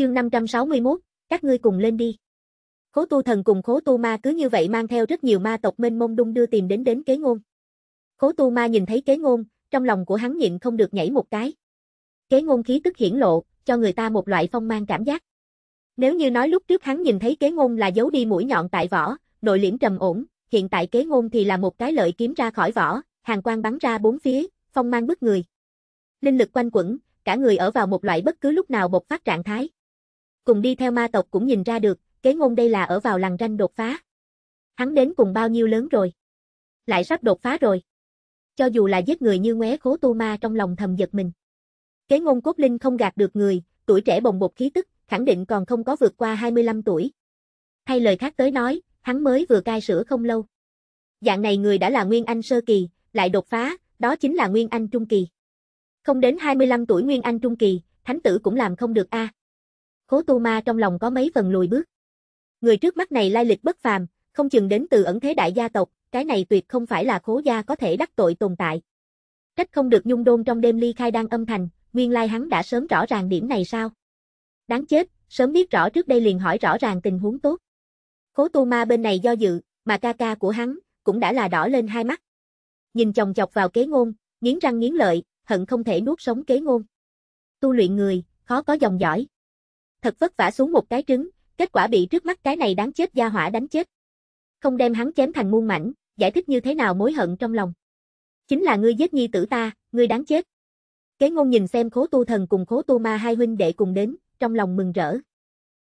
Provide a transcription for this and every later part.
Chương 561, các ngươi cùng lên đi. Khố tu thần cùng khố tu ma cứ như vậy mang theo rất nhiều ma tộc mênh mông đung đưa tìm đến đến kế ngôn. Khố tu ma nhìn thấy kế ngôn, trong lòng của hắn nhịn không được nhảy một cái. Kế ngôn khí tức hiển lộ, cho người ta một loại phong mang cảm giác. Nếu như nói lúc trước hắn nhìn thấy kế ngôn là giấu đi mũi nhọn tại vỏ, nội liễm trầm ổn, hiện tại kế ngôn thì là một cái lợi kiếm ra khỏi vỏ, hàng quang bắn ra bốn phía, phong mang bức người. Linh lực quanh quẩn, cả người ở vào một loại bất cứ lúc nào bộc phát trạng thái cùng đi theo ma tộc cũng nhìn ra được, kế ngôn đây là ở vào làng ranh đột phá. Hắn đến cùng bao nhiêu lớn rồi? Lại sắp đột phá rồi. Cho dù là giết người như ngoé khố tu ma trong lòng thầm giật mình. Kế ngôn cốt linh không gạt được người, tuổi trẻ bồng bột khí tức, khẳng định còn không có vượt qua 25 tuổi. Thay lời khác tới nói, hắn mới vừa cai sữa không lâu. Dạng này người đã là Nguyên Anh sơ kỳ, lại đột phá, đó chính là Nguyên Anh trung kỳ. Không đến 25 tuổi Nguyên Anh trung kỳ, thánh tử cũng làm không được a. À. Khố Tu Ma trong lòng có mấy phần lùi bước. Người trước mắt này lai lịch bất phàm, không chừng đến từ ẩn thế đại gia tộc, cái này tuyệt không phải là khố gia có thể đắc tội tồn tại. Trách không được nhung đôn trong đêm ly khai đang âm thành, nguyên lai hắn đã sớm rõ ràng điểm này sao? Đáng chết, sớm biết rõ trước đây liền hỏi rõ ràng tình huống tốt. Khố Tu Ma bên này do dự, mà ca ca của hắn cũng đã là đỏ lên hai mắt. Nhìn chồng chọc vào kế ngôn, nghiến răng nghiến lợi, hận không thể nuốt sống kế ngôn. Tu luyện người, khó có dòng dõi thật vất vả xuống một cái trứng, kết quả bị trước mắt cái này đáng chết gia hỏa đánh chết. Không đem hắn chém thành muôn mảnh, giải thích như thế nào mối hận trong lòng. Chính là ngươi giết nhi tử ta, ngươi đáng chết. Kế ngôn nhìn xem khố tu thần cùng khố tu ma hai huynh đệ cùng đến, trong lòng mừng rỡ.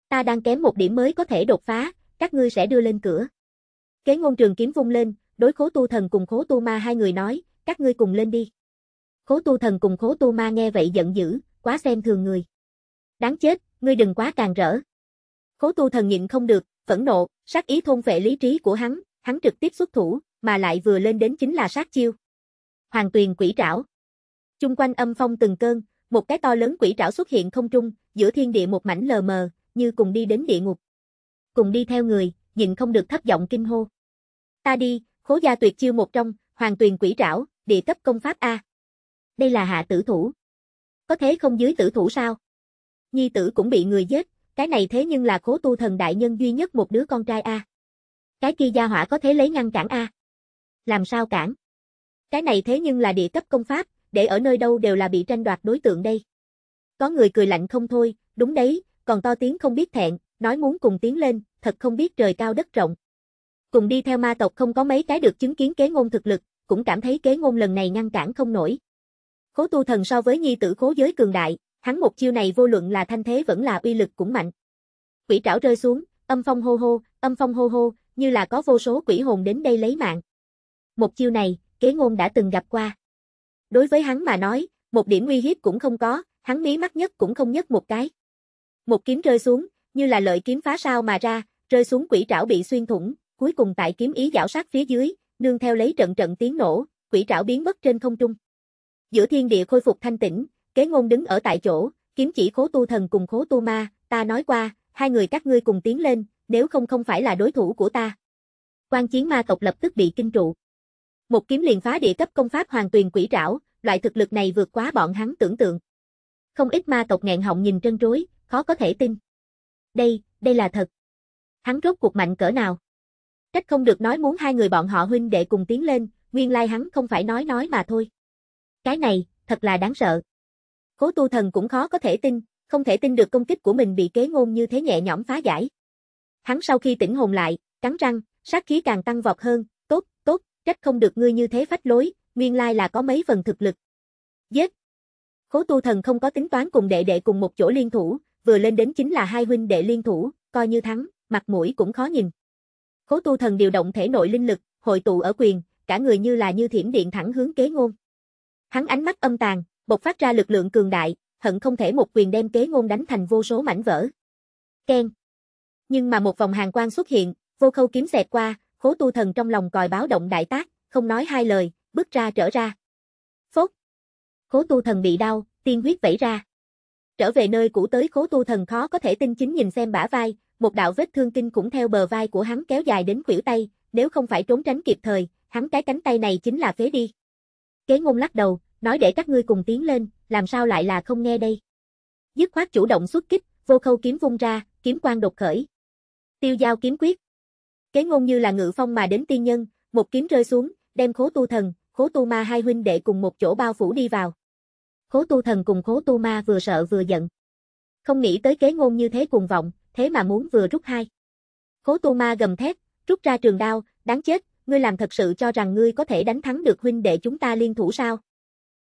Ta đang kém một điểm mới có thể đột phá, các ngươi sẽ đưa lên cửa. Kế ngôn trường kiếm vung lên, đối khố tu thần cùng khố tu ma hai người nói, các ngươi cùng lên đi. Khố tu thần cùng khố tu ma nghe vậy giận dữ, quá xem thường người. Đáng chết, ngươi đừng quá càng rỡ. Khố tu thần nhịn không được, phẫn nộ, sát ý thôn vệ lý trí của hắn, hắn trực tiếp xuất thủ, mà lại vừa lên đến chính là sát chiêu. Hoàng tuyền quỷ trảo. Chung quanh âm phong từng cơn, một cái to lớn quỷ trảo xuất hiện không trung, giữa thiên địa một mảnh lờ mờ, như cùng đi đến địa ngục. Cùng đi theo người, nhịn không được thấp giọng kinh hô. Ta đi, khố gia tuyệt chiêu một trong, hoàng tuyền quỷ trảo, địa cấp công pháp A. Đây là hạ tử thủ. Có thế không dưới tử thủ sao? nhi tử cũng bị người giết, cái này thế nhưng là cố tu thần đại nhân duy nhất một đứa con trai A. Cái kia gia hỏa có thể lấy ngăn cản A. Làm sao cản? Cái này thế nhưng là địa cấp công pháp, để ở nơi đâu đều là bị tranh đoạt đối tượng đây. Có người cười lạnh không thôi, đúng đấy, còn to tiếng không biết thẹn, nói muốn cùng tiến lên, thật không biết trời cao đất rộng. Cùng đi theo ma tộc không có mấy cái được chứng kiến kế ngôn thực lực, cũng cảm thấy kế ngôn lần này ngăn cản không nổi. Cố tu thần so với nhi tử cố giới cường đại, Hắn một chiêu này vô luận là thanh thế vẫn là uy lực cũng mạnh. Quỷ trảo rơi xuống, âm phong hô hô, âm phong hô hô, như là có vô số quỷ hồn đến đây lấy mạng. Một chiêu này, kế ngôn đã từng gặp qua. Đối với hắn mà nói, một điểm uy hiếp cũng không có, hắn mí mắt nhất cũng không nhất một cái. Một kiếm rơi xuống, như là lợi kiếm phá sao mà ra, rơi xuống quỷ trảo bị xuyên thủng, cuối cùng tại kiếm ý dạo sát phía dưới, nương theo lấy trận trận tiếng nổ, quỷ trảo biến mất trên không trung. Giữa thiên địa khôi phục thanh tĩnh, Kế ngôn đứng ở tại chỗ, kiếm chỉ khố tu thần cùng khố tu ma, ta nói qua, hai người các ngươi cùng tiến lên, nếu không không phải là đối thủ của ta. Quan chiến ma tộc lập tức bị kinh trụ. Một kiếm liền phá địa cấp công pháp hoàn tuyền quỷ trảo, loại thực lực này vượt quá bọn hắn tưởng tượng. Không ít ma tộc nghẹn họng nhìn trân trối, khó có thể tin. Đây, đây là thật. Hắn rốt cuộc mạnh cỡ nào? Trách không được nói muốn hai người bọn họ huynh đệ cùng tiến lên, nguyên lai hắn không phải nói nói mà thôi. Cái này, thật là đáng sợ. Cố tu thần cũng khó có thể tin, không thể tin được công kích của mình bị kế ngôn như thế nhẹ nhõm phá giải. Hắn sau khi tỉnh hồn lại, cắn răng, sát khí càng tăng vọt hơn, tốt, tốt, trách không được ngươi như thế phách lối, nguyên lai là có mấy phần thực lực. Giết! Cố tu thần không có tính toán cùng đệ đệ cùng một chỗ liên thủ, vừa lên đến chính là hai huynh đệ liên thủ, coi như thắng, mặt mũi cũng khó nhìn. Cố tu thần điều động thể nội linh lực, hội tụ ở quyền, cả người như là như thiểm điện thẳng hướng kế ngôn. Hắn ánh mắt âm tàn, bộc phát ra lực lượng cường đại, hận không thể một quyền đem kế ngôn đánh thành vô số mảnh vỡ. Ken. Nhưng mà một vòng hàng quang xuất hiện, vô khâu kiếm xẹt qua, khố tu thần trong lòng còi báo động đại tác, không nói hai lời, bước ra trở ra. Phốt. Khố tu thần bị đau, tiên huyết vẩy ra. Trở về nơi cũ tới khố tu thần khó có thể tin chính nhìn xem bả vai, một đạo vết thương kinh cũng theo bờ vai của hắn kéo dài đến khuỷu tay, nếu không phải trốn tránh kịp thời, hắn cái cánh tay này chính là phế đi. Kế ngôn lắc đầu, nói để các ngươi cùng tiến lên, làm sao lại là không nghe đây. Dứt khoát chủ động xuất kích, vô khâu kiếm vung ra, kiếm quang đột khởi. Tiêu giao kiếm quyết. Kế ngôn như là ngự phong mà đến tiên nhân, một kiếm rơi xuống, đem khố tu thần, khố tu ma hai huynh đệ cùng một chỗ bao phủ đi vào. Khố tu thần cùng khố tu ma vừa sợ vừa giận. Không nghĩ tới kế ngôn như thế cuồng vọng, thế mà muốn vừa rút hai. Khố tu ma gầm thét, rút ra trường đao, đáng chết, ngươi làm thật sự cho rằng ngươi có thể đánh thắng được huynh đệ chúng ta liên thủ sao?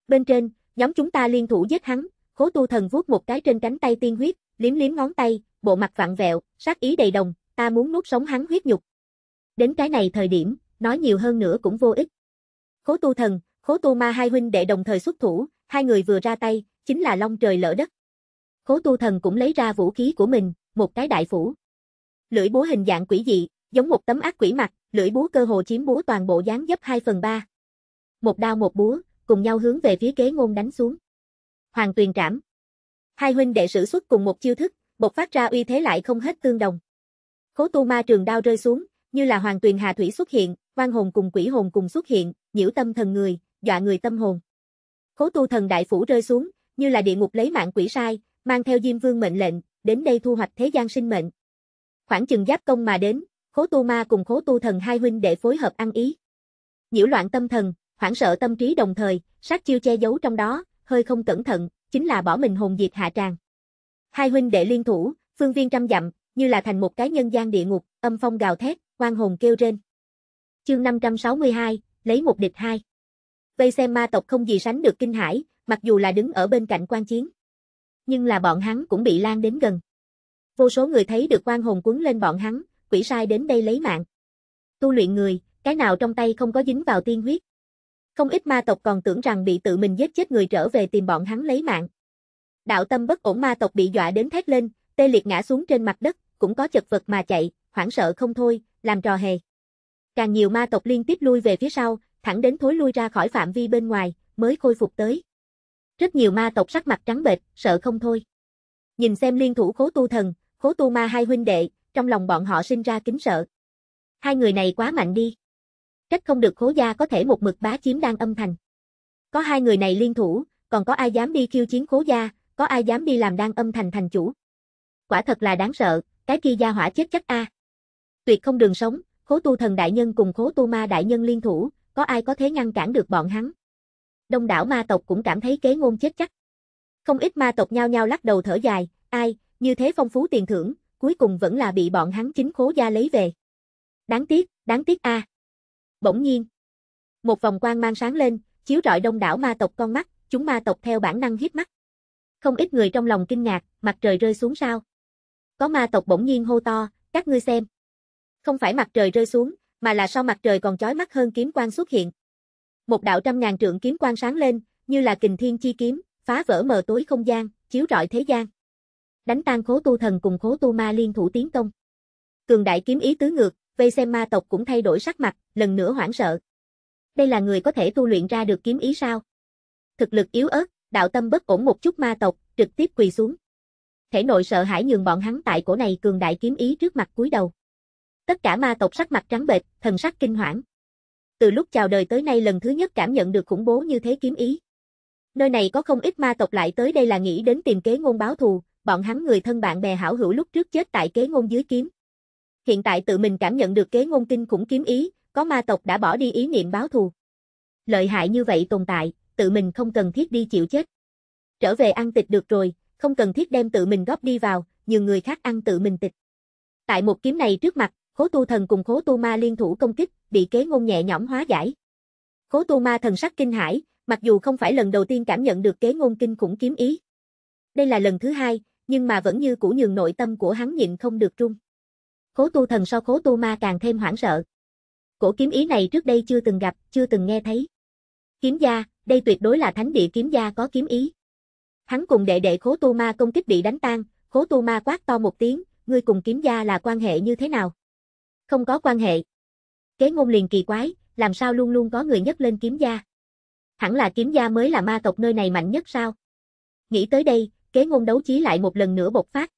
Bên trên, nhóm chúng ta liên thủ giết hắn, khố tu thần vuốt một cái trên cánh tay tiên huyết, liếm liếm ngón tay, bộ mặt vặn vẹo, sát ý đầy đồng, ta muốn nuốt sống hắn huyết nhục. Đến cái này thời điểm, nói nhiều hơn nữa cũng vô ích. Khố tu thần, khố tu ma hai huynh đệ đồng thời xuất thủ, hai người vừa ra tay, chính là long trời lỡ đất. Khố tu thần cũng lấy ra vũ khí của mình, một cái đại phủ. Lưỡi búa hình dạng quỷ dị, giống một tấm ác quỷ mặt, lưỡi búa cơ hồ chiếm búa toàn bộ dáng dấp 2 phần 3. Một đao một búa, cùng nhau hướng về phía kế ngôn đánh xuống. Hoàng tuyền trảm. Hai huynh đệ sử xuất cùng một chiêu thức, bộc phát ra uy thế lại không hết tương đồng. Khố tu ma trường đao rơi xuống, như là hoàng tuyền hà thủy xuất hiện, quan hồn cùng quỷ hồn cùng xuất hiện, nhiễu tâm thần người, dọa người tâm hồn. Khố tu thần đại phủ rơi xuống, như là địa ngục lấy mạng quỷ sai, mang theo Diêm Vương mệnh lệnh, đến đây thu hoạch thế gian sinh mệnh. Khoảng chừng giáp công mà đến, Khố tu ma cùng Khố tu thần hai huynh đệ phối hợp ăn ý. Nhiễu loạn tâm thần, hoảng sợ tâm trí đồng thời, sát chiêu che giấu trong đó, hơi không cẩn thận, chính là bỏ mình hồn diệt hạ tràng. Hai huynh đệ liên thủ, phương viên trăm dặm, như là thành một cái nhân gian địa ngục, âm phong gào thét, quan hồn kêu rên. Chương 562, lấy một địch hai. Vây xem ma tộc không gì sánh được kinh hải, mặc dù là đứng ở bên cạnh quan chiến. Nhưng là bọn hắn cũng bị lan đến gần. Vô số người thấy được quan hồn quấn lên bọn hắn, quỷ sai đến đây lấy mạng. Tu luyện người, cái nào trong tay không có dính vào tiên huyết. Không ít ma tộc còn tưởng rằng bị tự mình giết chết người trở về tìm bọn hắn lấy mạng. Đạo tâm bất ổn ma tộc bị dọa đến thét lên, tê liệt ngã xuống trên mặt đất, cũng có chật vật mà chạy, hoảng sợ không thôi, làm trò hề. Càng nhiều ma tộc liên tiếp lui về phía sau, thẳng đến thối lui ra khỏi phạm vi bên ngoài, mới khôi phục tới. Rất nhiều ma tộc sắc mặt trắng bệch, sợ không thôi. Nhìn xem liên thủ khố tu thần, khố tu ma hai huynh đệ, trong lòng bọn họ sinh ra kính sợ. Hai người này quá mạnh đi trách không được khố gia có thể một mực bá chiếm đan âm thành. Có hai người này liên thủ, còn có ai dám đi khiêu chiến khố gia, có ai dám đi làm đan âm thành thành chủ. Quả thật là đáng sợ, cái kia gia hỏa chết chắc a. Tuyệt không đường sống, khố tu thần đại nhân cùng khố tu ma đại nhân liên thủ, có ai có thể ngăn cản được bọn hắn. Đông đảo ma tộc cũng cảm thấy kế ngôn chết chắc. Không ít ma tộc nhao nhao lắc đầu thở dài, ai, như thế phong phú tiền thưởng, cuối cùng vẫn là bị bọn hắn chính khố gia lấy về. Đáng tiếc, đáng tiếc a. À. Bỗng nhiên, một vòng quang mang sáng lên, chiếu rọi đông đảo ma tộc con mắt, chúng ma tộc theo bản năng hít mắt. Không ít người trong lòng kinh ngạc, mặt trời rơi xuống sao? Có ma tộc bỗng nhiên hô to, các ngươi xem. Không phải mặt trời rơi xuống, mà là sao mặt trời còn chói mắt hơn kiếm quang xuất hiện. Một đạo trăm ngàn trượng kiếm quang sáng lên, như là kình thiên chi kiếm, phá vỡ mờ tối không gian, chiếu rọi thế gian. Đánh tan khố tu thần cùng khố tu ma liên thủ tiến công. Cường đại kiếm ý tứ ngược, vây xem ma tộc cũng thay đổi sắc mặt, lần nữa hoảng sợ. Đây là người có thể tu luyện ra được kiếm ý sao? Thực lực yếu ớt, đạo tâm bất ổn một chút ma tộc, trực tiếp quỳ xuống. Thể nội sợ hãi nhường bọn hắn tại cổ này cường đại kiếm ý trước mặt cúi đầu. Tất cả ma tộc sắc mặt trắng bệch, thần sắc kinh hoảng. Từ lúc chào đời tới nay lần thứ nhất cảm nhận được khủng bố như thế kiếm ý. Nơi này có không ít ma tộc lại tới đây là nghĩ đến tìm kế ngôn báo thù, bọn hắn người thân bạn bè hảo hữu lúc trước chết tại kế ngôn dưới kiếm, hiện tại tự mình cảm nhận được kế ngôn kinh khủng kiếm ý, có ma tộc đã bỏ đi ý niệm báo thù. Lợi hại như vậy tồn tại, tự mình không cần thiết đi chịu chết. Trở về ăn tịch được rồi, không cần thiết đem tự mình góp đi vào, nhiều người khác ăn tự mình tịch. Tại một kiếm này trước mặt, khố tu thần cùng khố tu ma liên thủ công kích, bị kế ngôn nhẹ nhõm hóa giải. Khố tu ma thần sắc kinh hãi, mặc dù không phải lần đầu tiên cảm nhận được kế ngôn kinh khủng kiếm ý. Đây là lần thứ hai, nhưng mà vẫn như cũ nhường nội tâm của hắn nhịn không được trung. Khố tu thần so khố tu ma càng thêm hoảng sợ. Cổ kiếm ý này trước đây chưa từng gặp, chưa từng nghe thấy. Kiếm gia, đây tuyệt đối là thánh địa kiếm gia có kiếm ý. Hắn cùng đệ đệ khố tu ma công kích bị đánh tan, khố tu ma quát to một tiếng, ngươi cùng kiếm gia là quan hệ như thế nào? Không có quan hệ. Kế ngôn liền kỳ quái, làm sao luôn luôn có người nhất lên kiếm gia? Hẳn là kiếm gia mới là ma tộc nơi này mạnh nhất sao? Nghĩ tới đây, kế ngôn đấu chí lại một lần nữa bộc phát.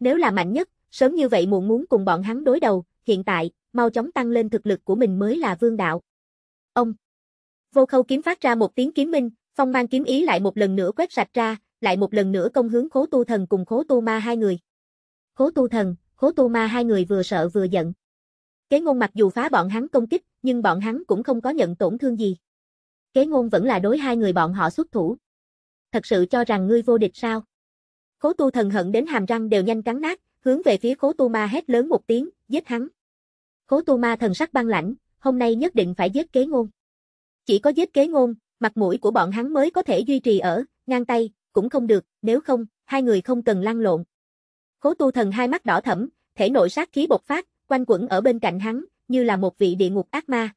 Nếu là mạnh nhất, Sớm như vậy muộn muốn cùng bọn hắn đối đầu, hiện tại, mau chóng tăng lên thực lực của mình mới là vương đạo. Ông! Vô khâu kiếm phát ra một tiếng kiếm minh, phong mang kiếm ý lại một lần nữa quét sạch ra, lại một lần nữa công hướng khố tu thần cùng khố tu ma hai người. Khố tu thần, khố tu ma hai người vừa sợ vừa giận. Kế ngôn mặc dù phá bọn hắn công kích, nhưng bọn hắn cũng không có nhận tổn thương gì. Kế ngôn vẫn là đối hai người bọn họ xuất thủ. Thật sự cho rằng ngươi vô địch sao? Khố tu thần hận đến hàm răng đều nhanh cắn nát, hướng về phía Cố Tu Ma hét lớn một tiếng, giết hắn. Cố Tu Ma thần sắc băng lãnh, hôm nay nhất định phải giết kế ngôn. Chỉ có giết kế ngôn, mặt mũi của bọn hắn mới có thể duy trì ở, ngang tay, cũng không được, nếu không, hai người không cần lăn lộn. Cố Tu thần hai mắt đỏ thẫm, thể nội sát khí bộc phát, quanh quẩn ở bên cạnh hắn, như là một vị địa ngục ác ma.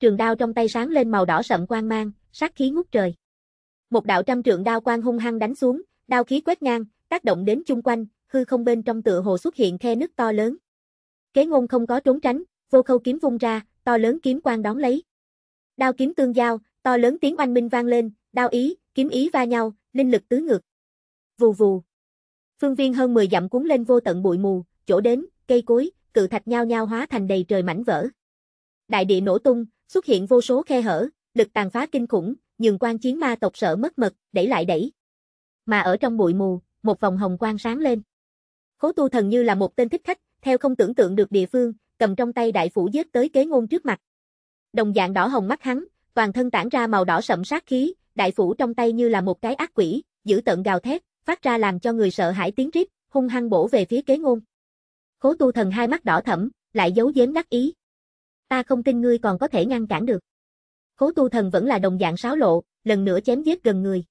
Trường đao trong tay sáng lên màu đỏ sậm quang mang, sát khí ngút trời. Một đạo trăm trượng đao quang hung hăng đánh xuống, đao khí quét ngang, tác động đến chung quanh, hư không bên trong tựa hồ xuất hiện khe nứt to lớn. Kế ngôn không có trốn tránh, vô khâu kiếm vung ra, to lớn kiếm quang đón lấy. Đao kiếm tương giao, to lớn tiếng oanh minh vang lên, đao ý, kiếm ý va nhau, linh lực tứ ngược. Vù vù. Phương viên hơn 10 dặm cuốn lên vô tận bụi mù, chỗ đến, cây cối, cự thạch nhau nhau hóa thành đầy trời mảnh vỡ. Đại địa nổ tung, xuất hiện vô số khe hở, lực tàn phá kinh khủng, nhường quan chiến ma tộc sợ mất mật, đẩy lại đẩy. Mà ở trong bụi mù, một vòng hồng quang sáng lên. Khố tu thần như là một tên thích khách, theo không tưởng tượng được địa phương, cầm trong tay đại phủ giết tới kế ngôn trước mặt. Đồng dạng đỏ hồng mắt hắn, toàn thân tản ra màu đỏ sậm sát khí, đại phủ trong tay như là một cái ác quỷ, giữ tận gào thét, phát ra làm cho người sợ hãi tiếng rít, hung hăng bổ về phía kế ngôn. Khố tu thần hai mắt đỏ thẫm, lại giấu giếm đắc ý. Ta không tin ngươi còn có thể ngăn cản được. Khố tu thần vẫn là đồng dạng sáo lộ, lần nữa chém giết gần người.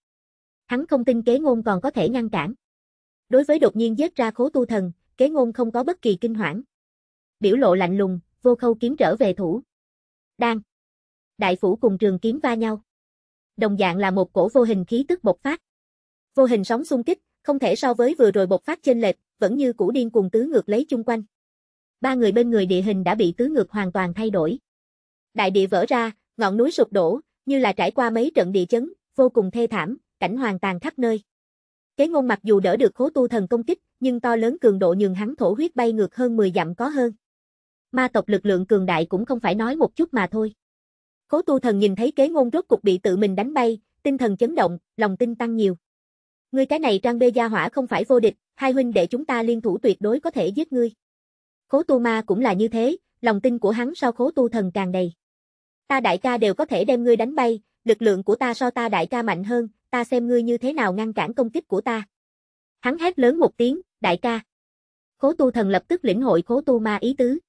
Hắn không tin kế ngôn còn có thể ngăn cản. Đối với đột nhiên giết ra khố tu thần, kế ngôn không có bất kỳ kinh hoảng. Biểu lộ lạnh lùng, vô khâu kiếm trở về thủ. Đang. Đại phủ cùng trường kiếm va nhau. Đồng dạng là một cổ vô hình khí tức bộc phát. Vô hình sóng xung kích, không thể so với vừa rồi bộc phát trên lệch, vẫn như cũ điên cuồng tứ ngược lấy chung quanh. Ba người bên người địa hình đã bị tứ ngược hoàn toàn thay đổi. Đại địa vỡ ra, ngọn núi sụp đổ, như là trải qua mấy trận địa chấn, vô cùng thê thảm, cảnh hoàng tàn khắp nơi. Kế ngôn mặc dù đỡ được khố tu thần công kích, nhưng to lớn cường độ nhường hắn thổ huyết bay ngược hơn 10 dặm có hơn. Ma tộc lực lượng cường đại cũng không phải nói một chút mà thôi. Khố tu thần nhìn thấy kế ngôn rốt cục bị tự mình đánh bay, tinh thần chấn động, lòng tin tăng nhiều. Ngươi cái này trang bê gia hỏa không phải vô địch, hai huynh đệ chúng ta liên thủ tuyệt đối có thể giết ngươi. Khố tu ma cũng là như thế, lòng tin của hắn sau khố tu thần càng đầy. Ta đại ca đều có thể đem ngươi đánh bay, lực lượng của ta so ta đại ca mạnh hơn, ta xem ngươi như thế nào ngăn cản công kích của ta. Hắn hét lớn một tiếng, đại ca. Khố tu thần lập tức lĩnh hội khố tu ma ý tứ.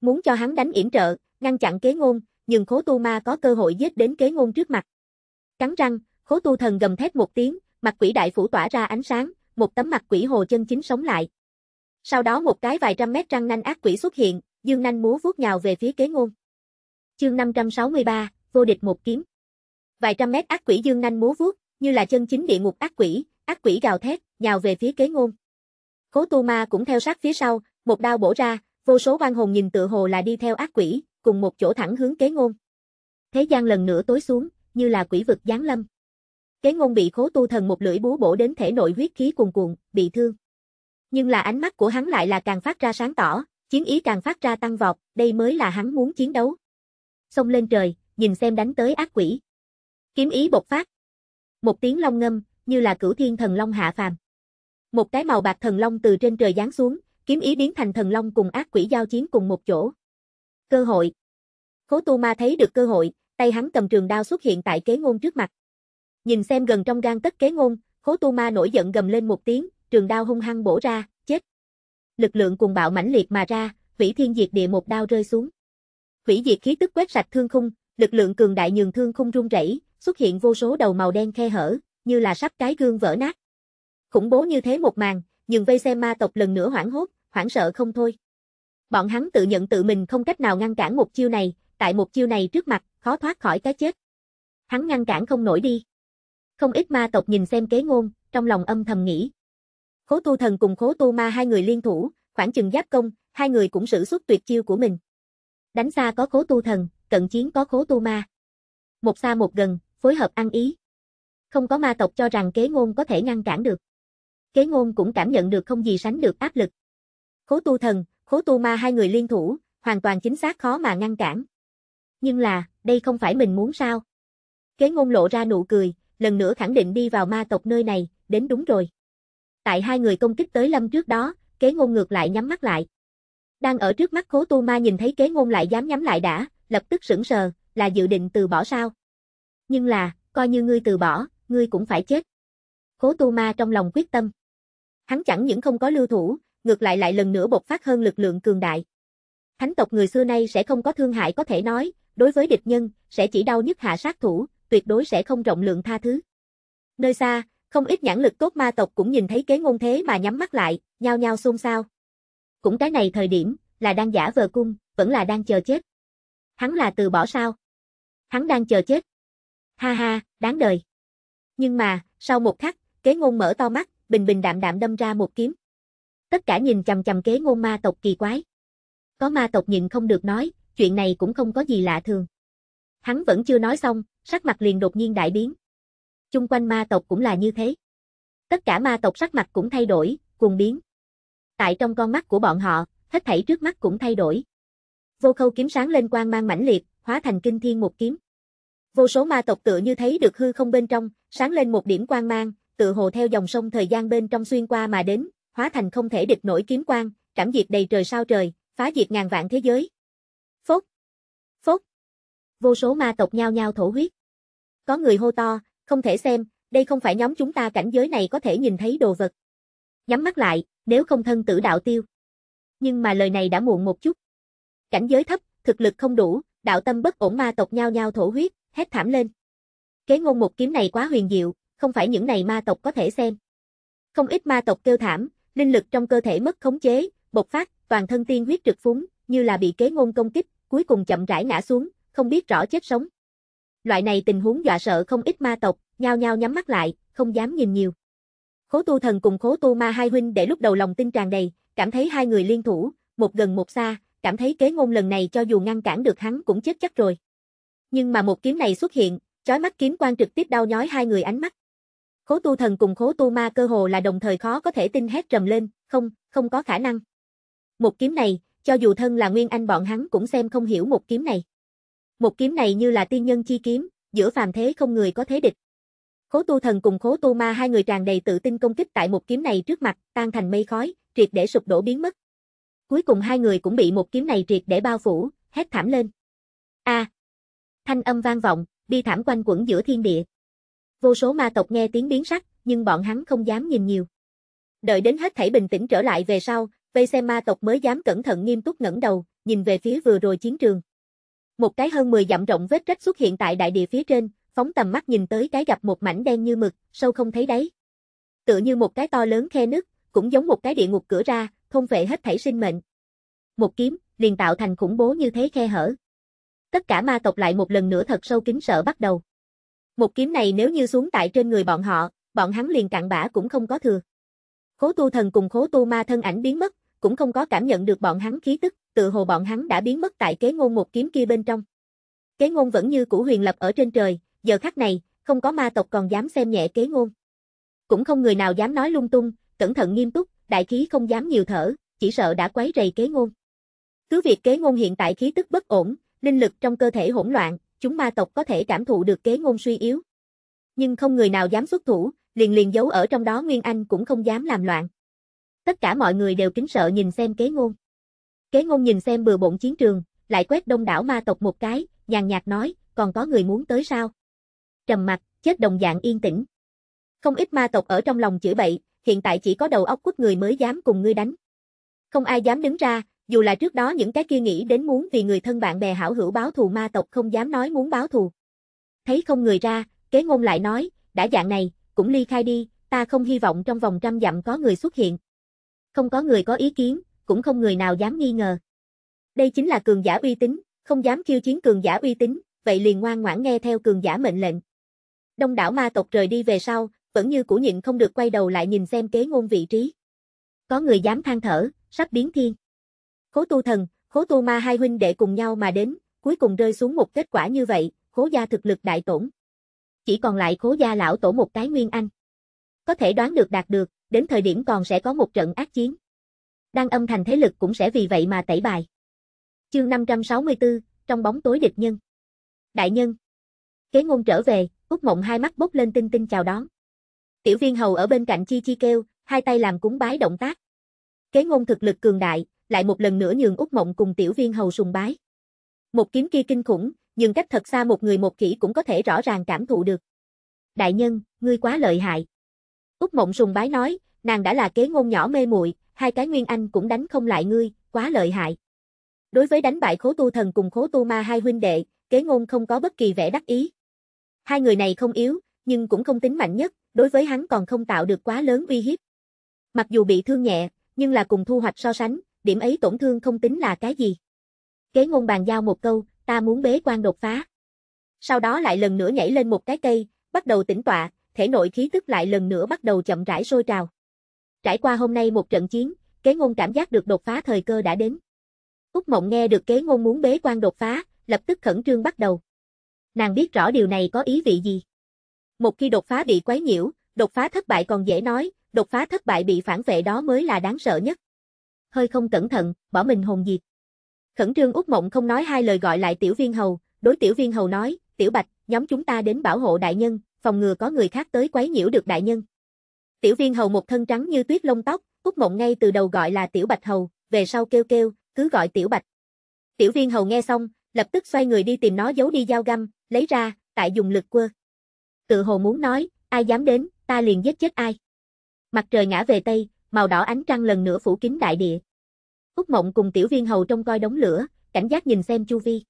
Muốn cho hắn đánh yểm trợ, ngăn chặn kế ngôn, nhưng khố tu ma có cơ hội giết đến kế ngôn trước mặt. Cắn răng, khố tu thần gầm thét một tiếng, mặt quỷ đại phủ tỏa ra ánh sáng, một tấm mặt quỷ hồ chân chính sống lại. Sau đó một cái vài trăm mét răng nanh ác quỷ xuất hiện, dương nanh múa vuốt nhào về phía kế ngôn. Chương 563, vô địch một kiếm. Vài trăm mét ác quỷ dương nanh múa vuốt, như là chân chính địa ngục ác quỷ, ác quỷ gào thét, nhào về phía kế ngôn. Cố Tu Ma cũng theo sát phía sau, một đao bổ ra, vô số quan hồn nhìn tự hồ là đi theo ác quỷ, cùng một chỗ thẳng hướng kế ngôn. Thế gian lần nữa tối xuống, như là quỷ vực giáng lâm. Kế ngôn bị Cố Tu thần một lưỡi búa bổ đến thể nội huyết khí cuồn cuộn, bị thương. Nhưng là ánh mắt của hắn lại là càng phát ra sáng tỏ, chiến ý càng phát ra tăng vọt, đây mới là hắn muốn chiến đấu. Xông lên trời, nhìn xem đánh tới ác quỷ. Kiếm ý bộc phát, một tiếng long ngâm, như là cửu thiên thần long hạ phàm. Một cái màu bạc thần long từ trên trời giáng xuống, kiếm ý biến thành thần long cùng ác quỷ giao chiến cùng một chỗ. Cơ hội. Cố Tu Ma thấy được cơ hội, tay hắn cầm trường đao xuất hiện tại kế ngôn trước mặt. Nhìn xem gần trong gan tất kế ngôn, Cố Tu Ma nổi giận gầm lên một tiếng, trường đao hung hăng bổ ra, chết. Lực lượng cùng bạo mãnh liệt mà ra, hủy thiên diệt địa một đao rơi xuống. Hủy diệt khí tức quét sạch thương khung, lực lượng cường đại nhường thương khung rung rẩy, xuất hiện vô số đầu màu đen khe hở, như là sắp cái gương vỡ nát. Khủng bố như thế một màn, nhưng vây xem ma tộc lần nữa hoảng hốt, hoảng sợ không thôi. Bọn hắn tự nhận tự mình không cách nào ngăn cản một chiêu này, tại một chiêu này trước mặt, khó thoát khỏi cái chết. Hắn ngăn cản không nổi đi. Không ít ma tộc nhìn xem kế ngôn, trong lòng âm thầm nghĩ. Khố tu thần cùng khố tu ma hai người liên thủ, khoảng chừng giáp công, hai người cũng sử xuất tuyệt chiêu của mình. Đánh xa có khố tu thần, cận chiến có khố tu ma. Một xa một gần, phối hợp ăn ý. Không có ma tộc cho rằng kế ngôn có thể ngăn cản được. Kế ngôn cũng cảm nhận được không gì sánh được áp lực. Khố tu thần, khố tu ma hai người liên thủ, hoàn toàn chính xác khó mà ngăn cản. Nhưng là, đây không phải mình muốn sao. Kế ngôn lộ ra nụ cười, lần nữa khẳng định đi vào ma tộc nơi này, đến đúng rồi. Tại hai người công kích tới lâm trước đó, kế ngôn ngược lại nhắm mắt lại. Đang ở trước mắt khố tu ma nhìn thấy kế ngôn lại dám nhắm lại đã, lập tức sững sờ, là dự định từ bỏ sao nhưng là, coi như ngươi từ bỏ, ngươi cũng phải chết. Cố Tu Ma trong lòng quyết tâm. Hắn chẳng những không có lưu thủ, ngược lại lại lần nữa bộc phát hơn lực lượng cường đại. Thánh tộc người xưa nay sẽ không có thương hại có thể nói, đối với địch nhân, sẽ chỉ đau nhất hạ sát thủ, tuyệt đối sẽ không rộng lượng tha thứ. Nơi xa, không ít nhãn lực tốt ma tộc cũng nhìn thấy kế ngôn thế mà nhắm mắt lại, nhao nhao xôn xao. Cũng cái này thời điểm, là đang giả vờ cung, vẫn là đang chờ chết. Hắn là từ bỏ sao? Hắn đang chờ chết. Ha ha, đáng đời. Nhưng mà, sau một khắc, kế ngôn mở to mắt, bình bình đạm đạm đâm ra một kiếm. Tất cả nhìn chầm chầm kế ngôn ma tộc kỳ quái. Có ma tộc nhịn không được nói, chuyện này cũng không có gì lạ thường. Hắn vẫn chưa nói xong, sắc mặt liền đột nhiên đại biến. Chung quanh ma tộc cũng là như thế. Tất cả ma tộc sắc mặt cũng thay đổi, cuồng biến. Tại trong con mắt của bọn họ, hết thảy trước mắt cũng thay đổi. Vô khâu kiếm sáng lên quang mang mãnh liệt, hóa thành kinh thiên một kiếm. Vô số ma tộc tựa như thấy được hư không bên trong, sáng lên một điểm quang mang, tựa hồ theo dòng sông thời gian bên trong xuyên qua mà đến, hóa thành không thể địch nổi kiếm quang, trảm diệt đầy trời sao trời, phá diệt ngàn vạn thế giới. Phốc! Phốc! Vô số ma tộc nhao nhao thổ huyết. Có người hô to, không thể xem, đây không phải nhóm chúng ta cảnh giới này có thể nhìn thấy đồ vật. Nhắm mắt lại, nếu không thân tử đạo tiêu. Nhưng mà lời này đã muộn một chút. Cảnh giới thấp, thực lực không đủ, đạo tâm bất ổn ma tộc nhao nhao thổ huyết, hét thảm lên. Kế ngôn một kiếm này quá huyền diệu, không phải những này ma tộc có thể xem. Không ít ma tộc kêu thảm, linh lực trong cơ thể mất khống chế, bộc phát, toàn thân tiên huyết trực phúng, như là bị kế ngôn công kích, cuối cùng chậm rãi ngã xuống, không biết rõ chết sống. Loại này tình huống dọa sợ không ít ma tộc, nhao nhao nhắm mắt lại, không dám nhìn nhiều. Khố tu thần cùng khố tu ma hai huynh để lúc đầu lòng tin tràn đầy, cảm thấy hai người liên thủ, một gần một xa, cảm thấy kế ngôn lần này cho dù ngăn cản được hắn cũng chết chắc rồi. Nhưng mà một kiếm này xuất hiện, chói mắt kiếm quan trực tiếp đau nhói hai người ánh mắt. Khố tu thần cùng khố tu ma cơ hồ là đồng thời khó có thể tin hét trầm lên, không, không có khả năng. Một kiếm này, cho dù thân là Nguyên Anh bọn hắn cũng xem không hiểu một kiếm này. Một kiếm này như là tiên nhân chi kiếm, giữa phàm thế không người có thế địch. Khố tu thần cùng khố tu ma hai người tràn đầy tự tin công kích tại một kiếm này trước mặt, tan thành mây khói, triệt để sụp đổ biến mất. Cuối cùng hai người cũng bị một kiếm này triệt để bao phủ, hét thảm lên. A, à, Thanh âm vang vọng, đi thảm quanh quẩn giữa thiên địa. Vô số ma tộc nghe tiếng biến sắc, nhưng bọn hắn không dám nhìn nhiều. Đợi đến hết thảy bình tĩnh trở lại về sau, vây xem ma tộc mới dám cẩn thận nghiêm túc ngẩng đầu, nhìn về phía vừa rồi chiến trường. Một cái hơn 10 dặm rộng vết rách xuất hiện tại đại địa phía trên, phóng tầm mắt nhìn tới cái gặp một mảnh đen như mực, sâu không thấy đáy. Tựa như một cái to lớn khe nứt, cũng giống một cái địa ngục cửa ra, không vệ hết thảy sinh mệnh. Một kiếm, liền tạo thành khủng bố như thế khe hở tất cả ma tộc lại một lần nữa thật sâu kính sợ bắt đầu. Một kiếm này nếu như xuống tại trên người bọn họ, bọn hắn liền cặn bã cũng không có thừa. Khố tu thần cùng khố tu ma thân ảnh biến mất, cũng không có cảm nhận được bọn hắn khí tức, tự hồ bọn hắn đã biến mất tại kế ngôn một kiếm kia bên trong. Kế ngôn vẫn như cũ huyền lập ở trên trời, giờ khắc này, không có ma tộc còn dám xem nhẹ kế ngôn. Cũng không người nào dám nói lung tung, cẩn thận nghiêm túc, đại khí không dám nhiều thở, chỉ sợ đã quấy rầy kế ngôn. Cứ việc kế ngôn hiện tại khí tức bất ổn, linh lực trong cơ thể hỗn loạn, chúng ma tộc có thể cảm thụ được kế ngôn suy yếu. Nhưng không người nào dám xuất thủ, liền liền giấu ở trong đó Nguyên Anh cũng không dám làm loạn. Tất cả mọi người đều kính sợ nhìn xem kế ngôn. Kế ngôn nhìn xem bừa bộn chiến trường, lại quét đông đảo ma tộc một cái, nhàn nhạt nói, còn có người muốn tới sao? Trầm mặt, chết đồng dạng yên tĩnh. Không ít ma tộc ở trong lòng chửi bậy, hiện tại chỉ có đầu óc quất người mới dám cùng ngươi đánh. Không ai dám đứng ra, dù là trước đó những cái kia nghĩ đến muốn vì người thân bạn bè hảo hữu báo thù ma tộc không dám nói muốn báo thù. Thấy không người ra, kế ngôn lại nói, đã dạng này, cũng ly khai đi, ta không hy vọng trong vòng trăm dặm có người xuất hiện. Không có người có ý kiến, cũng không người nào dám nghi ngờ. Đây chính là cường giả uy tín, không dám khiêu chiến cường giả uy tín, vậy liền ngoan ngoãn nghe theo cường giả mệnh lệnh. Đông đảo ma tộc rời đi về sau, vẫn như cũ nhịn không được quay đầu lại nhìn xem kế ngôn vị trí. Có người dám than thở, sắp biến thiên. Khố tu thần, khố tu ma hai huynh đệ cùng nhau mà đến, cuối cùng rơi xuống một kết quả như vậy, khố gia thực lực đại tổn. Chỉ còn lại khố gia lão tổ một cái nguyên anh. Có thể đoán được đạt được, đến thời điểm còn sẽ có một trận ác chiến. Đăng âm thành thế lực cũng sẽ vì vậy mà tẩy bài. Chương 564, trong bóng tối địch nhân. Đại nhân. Kế ngôn trở về, út Mộng hai mắt bốc lên tinh tinh chào đón. Tiểu viên hầu ở bên cạnh chi chi kêu, hai tay làm cúng bái động tác. Kế ngôn thực lực cường đại, lại một lần nữa nhường út Mộng cùng tiểu viên hầu sùng bái. Một kiếm kia kinh khủng, nhưng cách thật xa một người một kỹ cũng có thể rõ ràng cảm thụ được. Đại nhân, ngươi quá lợi hại. út Mộng sùng bái nói, nàng đã là kế ngôn nhỏ mê muội, hai cái nguyên anh cũng đánh không lại ngươi, quá lợi hại. Đối với đánh bại khố tu thần cùng khố tu ma hai huynh đệ, kế ngôn không có bất kỳ vẻ đắc ý. Hai người này không yếu, nhưng cũng không tính mạnh nhất, đối với hắn còn không tạo được quá lớn uy hiếp. Mặc dù bị thương nhẹ, nhưng là cùng thu hoạch so sánh, điểm ấy tổn thương không tính là cái gì. Kế ngôn bàn giao một câu, ta muốn bế quan đột phá. Sau đó lại lần nữa nhảy lên một cái cây, bắt đầu tĩnh tọa, thể nội khí tức lại lần nữa bắt đầu chậm rãi sôi trào. Trải qua hôm nay một trận chiến, kế ngôn cảm giác được đột phá thời cơ đã đến. Úc Mộng nghe được kế ngôn muốn bế quan đột phá, lập tức khẩn trương bắt đầu. Nàng biết rõ điều này có ý vị gì. Một khi đột phá bị quấy nhiễu, đột phá thất bại còn dễ nói, đột phá thất bại bị phản vệ đó mới là đáng sợ nhất hơi không cẩn thận, bỏ mình hồn diệt. Khẩn trương út Mộng không nói hai lời gọi lại Tiểu Viên Hầu, đối Tiểu Viên Hầu nói, Tiểu Bạch, nhóm chúng ta đến bảo hộ đại nhân, phòng ngừa có người khác tới quấy nhiễu được đại nhân. Tiểu Viên Hầu một thân trắng như tuyết lông tóc, út Mộng ngay từ đầu gọi là Tiểu Bạch Hầu, về sau kêu kêu, cứ gọi Tiểu Bạch. Tiểu Viên Hầu nghe xong, lập tức xoay người đi tìm nó giấu đi dao găm, lấy ra, tại dùng lực quơ. tự hồ muốn nói, ai dám đến, ta liền giết chết ai. Mặt trời ngã về Tây, màu đỏ ánh trăng lần nữa phủ kín đại địa. Úc Mộng cùng Tiểu Viên Hầu trông coi đống lửa, cảnh giác nhìn xem chu vi.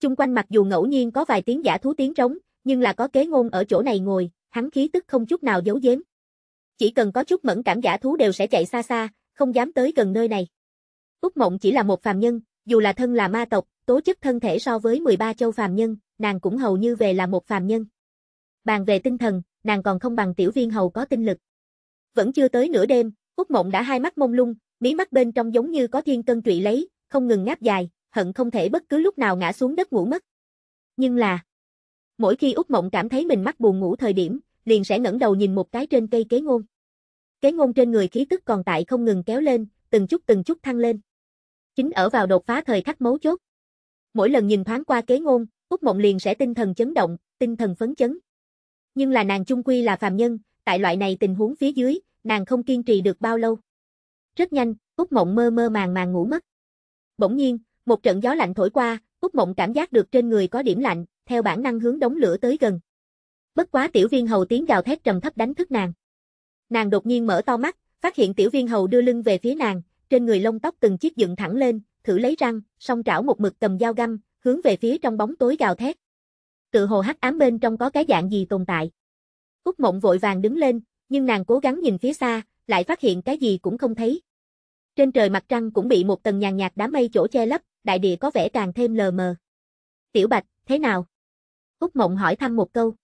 Chung quanh mặc dù ngẫu nhiên có vài tiếng giả thú tiếng trống, nhưng là có kế ngôn ở chỗ này ngồi, hắn khí tức không chút nào giấu giếm. Chỉ cần có chút mẫn cảm giả thú đều sẽ chạy xa xa, không dám tới gần nơi này. Úc Mộng chỉ là một phàm nhân, dù là thân là ma tộc, tố chất thân thể so với 13 châu phàm nhân, nàng cũng hầu như về là một phàm nhân. Bàn về tinh thần, nàng còn không bằng tiểu viên hầu có tinh lực. Vẫn chưa tới nửa đêm, Úc Mộng đã hai mắt mông lung, mí mắt bên trong giống như có thiên cân trụy lấy, không ngừng ngáp dài, hận không thể bất cứ lúc nào ngã xuống đất ngủ mất. Nhưng là, mỗi khi Úc Mộng cảm thấy mình mắc buồn ngủ thời điểm, liền sẽ ngẩng đầu nhìn một cái trên cây kế ngôn. Kế ngôn trên người khí tức còn tại không ngừng kéo lên, từng chút từng chút thăng lên. Chính ở vào đột phá thời khắc mấu chốt. Mỗi lần nhìn thoáng qua kế ngôn, Úc Mộng liền sẽ tinh thần chấn động, tinh thần phấn chấn. Nhưng là nàng chung quy là phàm nhân, tại loại này tình huống phía dưới, nàng không kiên trì được bao lâu. Rất nhanh, Úc Mộng mơ mơ màng màng ngủ mất. Bỗng nhiên, một trận gió lạnh thổi qua, Úc Mộng cảm giác được trên người có điểm lạnh, theo bản năng hướng đống lửa tới gần. Bất quá tiểu viên hầu tiếng gào thét trầm thấp đánh thức nàng. Nàng đột nhiên mở to mắt, phát hiện tiểu viên hầu đưa lưng về phía nàng, trên người lông tóc từng chiếc dựng thẳng lên, thử lấy răng, song trảo một mực cầm dao găm, hướng về phía trong bóng tối gào thét. Tự hồ hắc ám bên trong có cái dạng gì tồn tại. Úc Mộng vội vàng đứng lên, nhưng nàng cố gắng nhìn phía xa, lại phát hiện cái gì cũng không thấy. Trên trời mặt trăng cũng bị một tầng nhàn nhạt đám mây chỗ che lấp, đại địa có vẻ càng thêm lờ mờ. Tiểu Bạch, thế nào? Úc Mộng hỏi thăm một câu.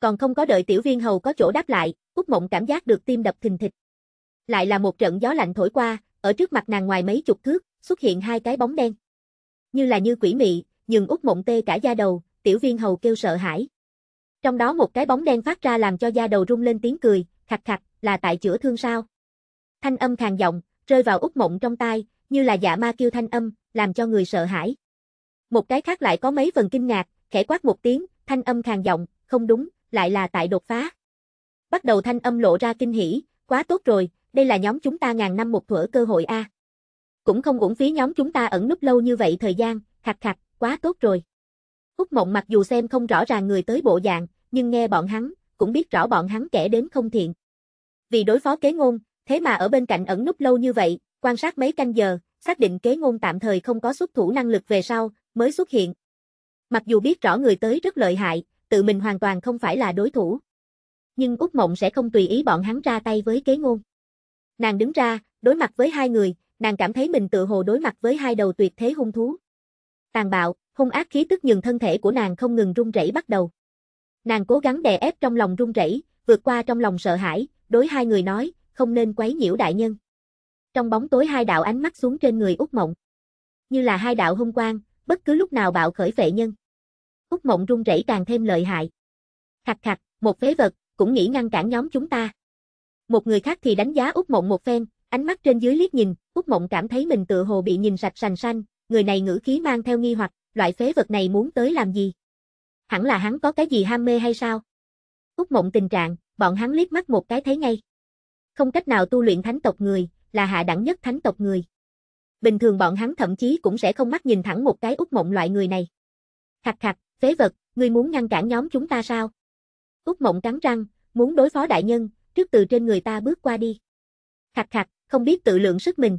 Còn không có đợi Tiểu Viên Hầu có chỗ đáp lại, Úc Mộng cảm giác được tim đập thình thịch. Lại là một trận gió lạnh thổi qua, ở trước mặt nàng ngoài mấy chục thước, xuất hiện hai cái bóng đen. Như là như quỷ mị, nhưng Úc Mộng tê cả da đầu, Tiểu Viên Hầu kêu sợ hãi. Trong đó một cái bóng đen phát ra làm cho da đầu rung lên tiếng cười, khặt khặt, là tại chữa thương sao. Thanh âm khàn giọng, rơi vào út mộng trong tai, như là dạ ma kêu thanh âm, làm cho người sợ hãi. Một cái khác lại có mấy phần kinh ngạc, khẽ quát một tiếng, thanh âm khàn giọng, không đúng, lại là tại đột phá. Bắt đầu thanh âm lộ ra kinh hỉ, quá tốt rồi, đây là nhóm chúng ta ngàn năm một thuở cơ hội a. Cũng không uổng phí nhóm chúng ta ẩn núp lâu như vậy thời gian, khặt khặt, quá tốt rồi. út Mộng mặc dù xem không rõ ràng người tới bộ dạng, nhưng nghe bọn hắn, cũng biết rõ bọn hắn kẻ đến không thiện. Vì đối phó kế ngôn, thế mà ở bên cạnh ẩn núp lâu như vậy, quan sát mấy canh giờ, xác định kế ngôn tạm thời không có xuất thủ năng lực về sau, mới xuất hiện. Mặc dù biết rõ người tới rất lợi hại, tự mình hoàn toàn không phải là đối thủ. Nhưng Úc Mộng sẽ không tùy ý bọn hắn ra tay với kế ngôn. Nàng đứng ra, đối mặt với hai người, nàng cảm thấy mình tự hồ đối mặt với hai đầu tuyệt thế hung thú. Tàn bạo, hung ác khí tức nhường thân thể của nàng không ngừng run rẩy bắt đầu. Nàng cố gắng đè ép trong lòng run rẩy, vượt qua trong lòng sợ hãi, đối hai người nói, không nên quấy nhiễu đại nhân. Trong bóng tối hai đạo ánh mắt xuống trên người Úc Mộng. Như là hai đạo hung quang, bất cứ lúc nào bạo khởi vệ nhân. Úc Mộng run rẩy càng thêm lợi hại. Khặt khặt, một phế vật, cũng nghĩ ngăn cản nhóm chúng ta. Một người khác thì đánh giá Úc Mộng một phen, ánh mắt trên dưới liếc nhìn, Úc Mộng cảm thấy mình tựa hồ bị nhìn sạch sành xanh, người này ngữ khí mang theo nghi hoặc, loại phế vật này muốn tới làm gì? Hẳn là hắn có cái gì ham mê hay sao? Úc mộng tình trạng, bọn hắn liếc mắt một cái thấy ngay. Không cách nào tu luyện thánh tộc người, là hạ đẳng nhất thánh tộc người. Bình thường bọn hắn thậm chí cũng sẽ không mắt nhìn thẳng một cái Úc mộng loại người này. Khặt khặt, phế vật, ngươi muốn ngăn cản nhóm chúng ta sao? Úc mộng cắn răng, muốn đối phó đại nhân, trước từ trên người ta bước qua đi. Khặt khặt, không biết tự lượng sức mình.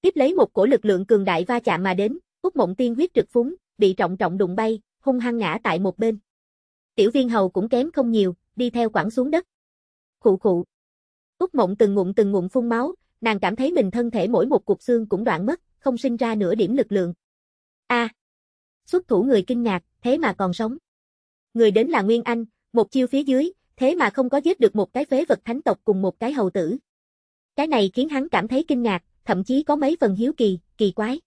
Tiếp lấy một cổ lực lượng cường đại va chạm mà đến, Úc Mộng Tiên huyết trực phúng, bị trọng trọng đụng bay, hung hăng ngã tại một bên. Tiểu viên hầu cũng kém không nhiều, đi theo quẳng xuống đất. Khụ khụ. Úc mộng từng ngụm từng ngụm phun máu, nàng cảm thấy mình thân thể mỗi một cục xương cũng đoạn mất, không sinh ra nửa điểm lực lượng. A. À. Xuất thủ người kinh ngạc, thế mà còn sống. Người đến là Nguyên Anh, một chiêu phía dưới, thế mà không có giết được một cái phế vật thánh tộc cùng một cái hầu tử. Cái này khiến hắn cảm thấy kinh ngạc, thậm chí có mấy phần hiếu kỳ, kỳ quái.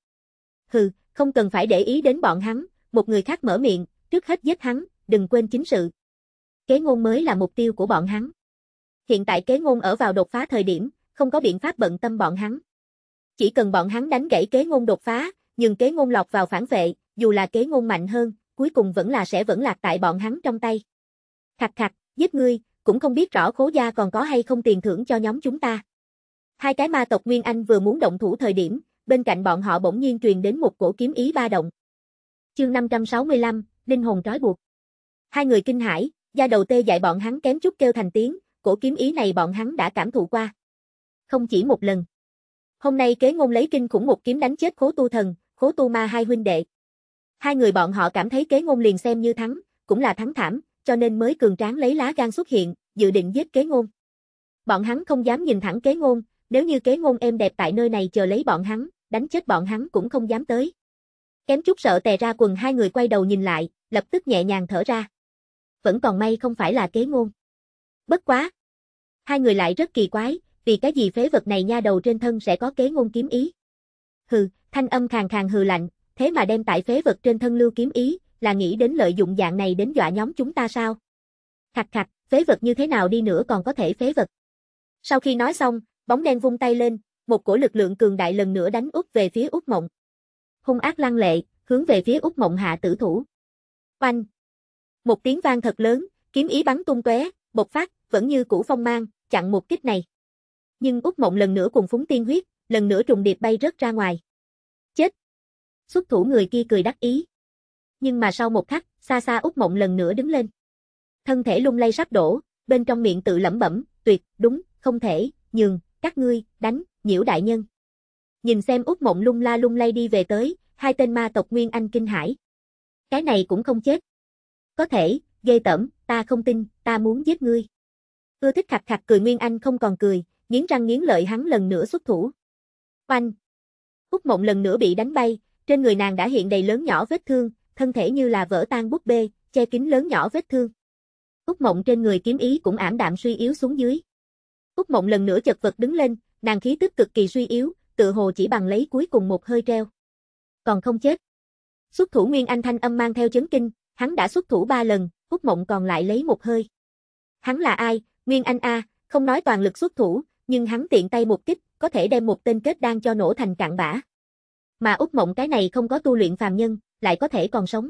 Hừ, không cần phải để ý đến bọn hắn, một người khác mở miệng, trước hết giết hắn, đừng quên chính sự. Kế ngôn mới là mục tiêu của bọn hắn. Hiện tại kế ngôn ở vào đột phá thời điểm, không có biện pháp bận tâm bọn hắn. Chỉ cần bọn hắn đánh gãy kế ngôn đột phá, nhưng kế ngôn lọt vào phản vệ, dù là kế ngôn mạnh hơn, cuối cùng vẫn là sẽ vẫn lạc tại bọn hắn trong tay. Khặt khặt, giết ngươi, cũng không biết rõ khố gia còn có hay không tiền thưởng cho nhóm chúng ta. Hai cái ma tộc Nguyên Anh vừa muốn động thủ thời điểm, bên cạnh bọn họ bỗng nhiên truyền đến một cổ kiếm ý ba động. Chương 565, Linh hồn trói buộc. Hai người kinh hãi, da đầu tê dại bọn hắn kém chút kêu thành tiếng, cổ kiếm ý này bọn hắn đã cảm thụ qua. Không chỉ một lần. Hôm nay kế ngôn lấy kinh khủng một kiếm đánh chết khố tu thần, khố tu ma hai huynh đệ. Hai người bọn họ cảm thấy kế ngôn liền xem như thắng, cũng là thắng thảm, cho nên mới cường tráng lấy lá gan xuất hiện, dự định giết kế ngôn. Bọn hắn không dám nhìn thẳng kế ngôn, nếu như kế ngôn em đẹp tại nơi này chờ lấy bọn hắn, đánh chết bọn hắn cũng không dám tới. Kém chút sợ tè ra quần hai người quay đầu nhìn lại, lập tức nhẹ nhàng thở ra. Vẫn còn may không phải là kế ngôn. Bất quá. Hai người lại rất kỳ quái, vì cái gì phế vật này nha đầu trên thân sẽ có kế ngôn kiếm ý. Hừ, thanh âm khàn khàn hừ lạnh, thế mà đem tại phế vật trên thân lưu kiếm ý, là nghĩ đến lợi dụng dạng này đến dọa nhóm chúng ta sao? Khạch khạch, phế vật như thế nào đi nữa còn có thể phế vật. Sau khi nói xong, bóng đen vung tay lên, một cổ lực lượng cường đại lần nữa đánh úp về phía út Mộng hung ác lăng lệ, hướng về phía Úc Mộng Hạ tử thủ. Oanh! Một tiếng vang thật lớn, kiếm ý bắn tung tóe, bộc phát, vẫn như cũ phong mang, chặn một kích này. Nhưng Úc Mộng lần nữa cùng phúng tiên huyết, lần nữa trùng điệp bay rớt ra ngoài. Chết! Xuất thủ người kia cười đắc ý. Nhưng mà sau một khắc, xa xa Úc Mộng lần nữa đứng lên. Thân thể lung lay sắp đổ, bên trong miệng tự lẩm bẩm, tuyệt, đúng, không thể, nhường, các ngươi, đánh, nhiễu đại nhân nhìn xem út mộng lung la lung lay đi về tới, hai tên ma tộc Nguyên Anh kinh hải. Cái này cũng không chết. Có thể, ghê tẩm, ta không tin, ta muốn giết ngươi. Ưa thích khặt khặt cười Nguyên Anh không còn cười, nghiến răng nghiến lợi hắn lần nữa xuất thủ. Oanh! út Mộng lần nữa bị đánh bay, trên người nàng đã hiện đầy lớn nhỏ vết thương, thân thể như là vỡ tan búp bê, che kín lớn nhỏ vết thương. út Mộng trên người kiếm ý cũng ảm đạm suy yếu xuống dưới. út Mộng lần nữa chật vật đứng lên, nàng khí tức cực kỳ suy yếu, tựa hồ chỉ bằng lấy cuối cùng một hơi treo. Còn không chết. Xuất thủ Nguyên Anh thanh âm mang theo chấn kinh, hắn đã xuất thủ ba lần, Úc Mộng còn lại lấy một hơi. Hắn là ai? Nguyên Anh A, không nói toàn lực xuất thủ, nhưng hắn tiện tay một kích, có thể đem một tên kết đang cho nổ thành cạn bã. Mà Úc Mộng cái này không có tu luyện phàm nhân, lại có thể còn sống.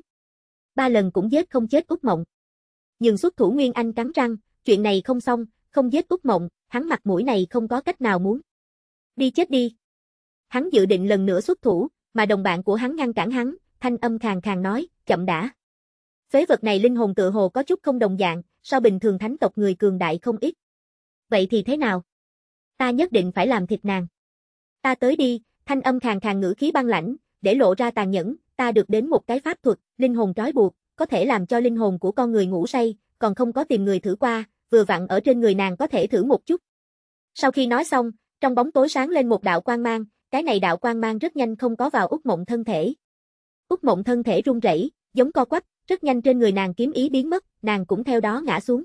Ba lần cũng giết không chết Úc Mộng. Nhưng xuất thủ Nguyên Anh cắn răng, chuyện này không xong, không giết Úc Mộng, hắn mặt mũi này không có cách nào muốn. Đi chết đi, hắn dự định lần nữa xuất thủ, mà đồng bạn của hắn ngăn cản hắn, thanh âm khàn khàn nói, chậm đã. Phế vật này linh hồn tựa hồ có chút không đồng dạng, so bình thường thánh tộc người cường đại không ít. Vậy thì thế nào? Ta nhất định phải làm thịt nàng. Ta tới đi, thanh âm khàn khàn ngữ khí băng lãnh, để lộ ra tàn nhẫn, ta được đến một cái pháp thuật, linh hồn trói buộc, có thể làm cho linh hồn của con người ngủ say, còn không có tìm người thử qua, vừa vặn ở trên người nàng có thể thử một chút. Sau khi nói xong, trong bóng tối sáng lên một đạo quang mang, cái này đạo quang mang rất nhanh không có vào Úc Mộng thân thể. Úc Mộng thân thể run rẩy, giống co quắp, rất nhanh trên người nàng kiếm ý biến mất, nàng cũng theo đó ngã xuống.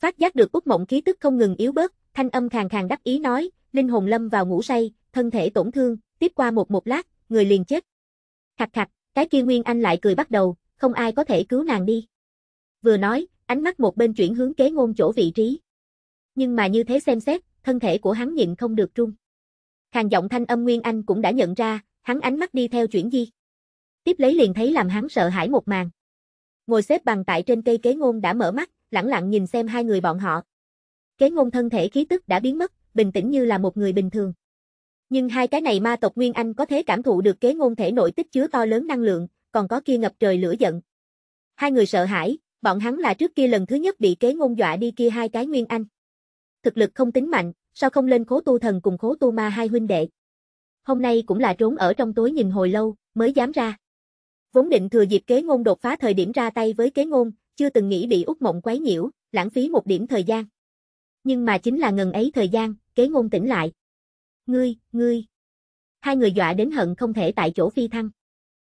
Phát giác được Úc Mộng khí tức không ngừng yếu bớt, thanh âm khàn khàn đáp ý nói, linh hồn lâm vào ngủ say, thân thể tổn thương, tiếp qua một một lát, người liền chết. Khạch khạch, cái kia Nguyên Anh lại cười bắt đầu, không ai có thể cứu nàng đi. Vừa nói, ánh mắt một bên chuyển hướng kế ngôn chỗ vị trí. Nhưng mà như thế xem xét, thân thể của hắn nhịn không được trung. Hàng giọng thanh âm Nguyên Anh cũng đã nhận ra, hắn ánh mắt đi theo chuyển di. Tiếp lấy liền thấy làm hắn sợ hãi một màn. Ngồi xếp bằng tại trên cây kế ngôn đã mở mắt, lẳng lặng nhìn xem hai người bọn họ. Kế ngôn thân thể khí tức đã biến mất, bình tĩnh như là một người bình thường. Nhưng hai cái này ma tộc Nguyên Anh có thể cảm thụ được kế ngôn thể nội tích chứa to lớn năng lượng, còn có kia ngập trời lửa giận. Hai người sợ hãi, bọn hắn là trước kia lần thứ nhất bị kế ngôn dọa đi kia hai cái Nguyên Anh. Thực lực không tính mạnh, sao không lên khố tu thần cùng khố tu ma hai huynh đệ. Hôm nay cũng là trốn ở trong tối nhìn hồi lâu, mới dám ra. Vốn định thừa dịp kế ngôn đột phá thời điểm ra tay với kế ngôn, chưa từng nghĩ bị út mộng quấy nhiễu, lãng phí một điểm thời gian. Nhưng mà chính là ngần ấy thời gian, kế ngôn tỉnh lại. Ngươi, ngươi. Hai người dọa đến hận không thể tại chỗ phi thăng.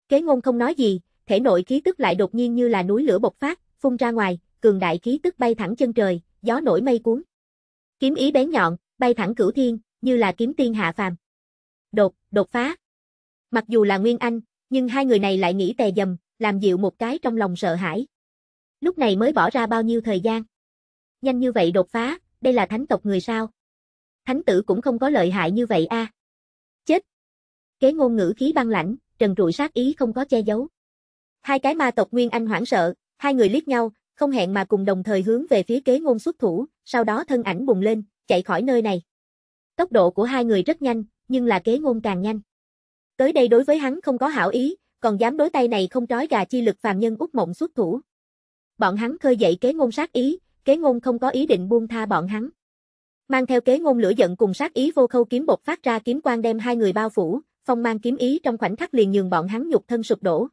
Kế ngôn không nói gì, thể nội khí tức lại đột nhiên như là núi lửa bộc phát, phun ra ngoài, cường đại khí tức bay thẳng chân trời, gió nổi mây cuốn. Kiếm ý bén nhọn, bay thẳng cửu thiên, như là kiếm tiên hạ phàm. Đột, đột phá. Mặc dù là Nguyên Anh, nhưng hai người này lại nghĩ tè dầm, làm dịu một cái trong lòng sợ hãi. Lúc này mới bỏ ra bao nhiêu thời gian. Nhanh như vậy đột phá, đây là thánh tộc người sao? Thánh tử cũng không có lợi hại như vậy a. À. Chết. Kế ngôn ngữ khí băng lãnh, trần trụi sát ý không có che giấu. Hai cái ma tộc Nguyên Anh hoảng sợ, hai người liếc nhau, không hẹn mà cùng đồng thời hướng về phía kế ngôn xuất thủ, sau đó thân ảnh bùng lên, chạy khỏi nơi này. Tốc độ của hai người rất nhanh, nhưng là kế ngôn càng nhanh. Tới đây đối với hắn không có hảo ý, còn dám đối tay này không trói gà chi lực phàm nhân út mộng xuất thủ. Bọn hắn khơi dậy kế ngôn sát ý, kế ngôn không có ý định buông tha bọn hắn. Mang theo kế ngôn lửa giận cùng sát ý vô khâu kiếm bột phát ra kiếm quan đem hai người bao phủ, phong mang kiếm ý trong khoảnh khắc liền nhường bọn hắn nhục thân sụp đổ.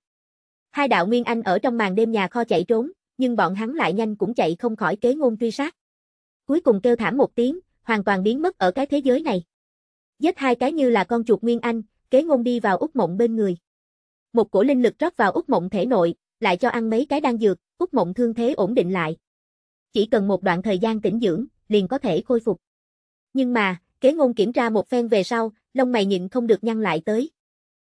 Hai đạo nguyên anh ở trong màn đêm nhà kho chạy trốn, nhưng bọn hắn lại nhanh cũng chạy không khỏi kế ngôn truy sát cuối cùng kêu thảm một tiếng, hoàn toàn biến mất ở cái thế giới này. Giết hai cái như là con chuột Nguyên Anh, kế ngôn đi vào Úc Mộng bên người. Một cổ linh lực rót vào Úc Mộng thể nội, lại cho ăn mấy cái đan dược, Úc Mộng thương thế ổn định lại. Chỉ cần một đoạn thời gian tĩnh dưỡng, liền có thể khôi phục. Nhưng mà, kế ngôn kiểm tra một phen về sau, lông mày nhịn không được nhăn lại tới.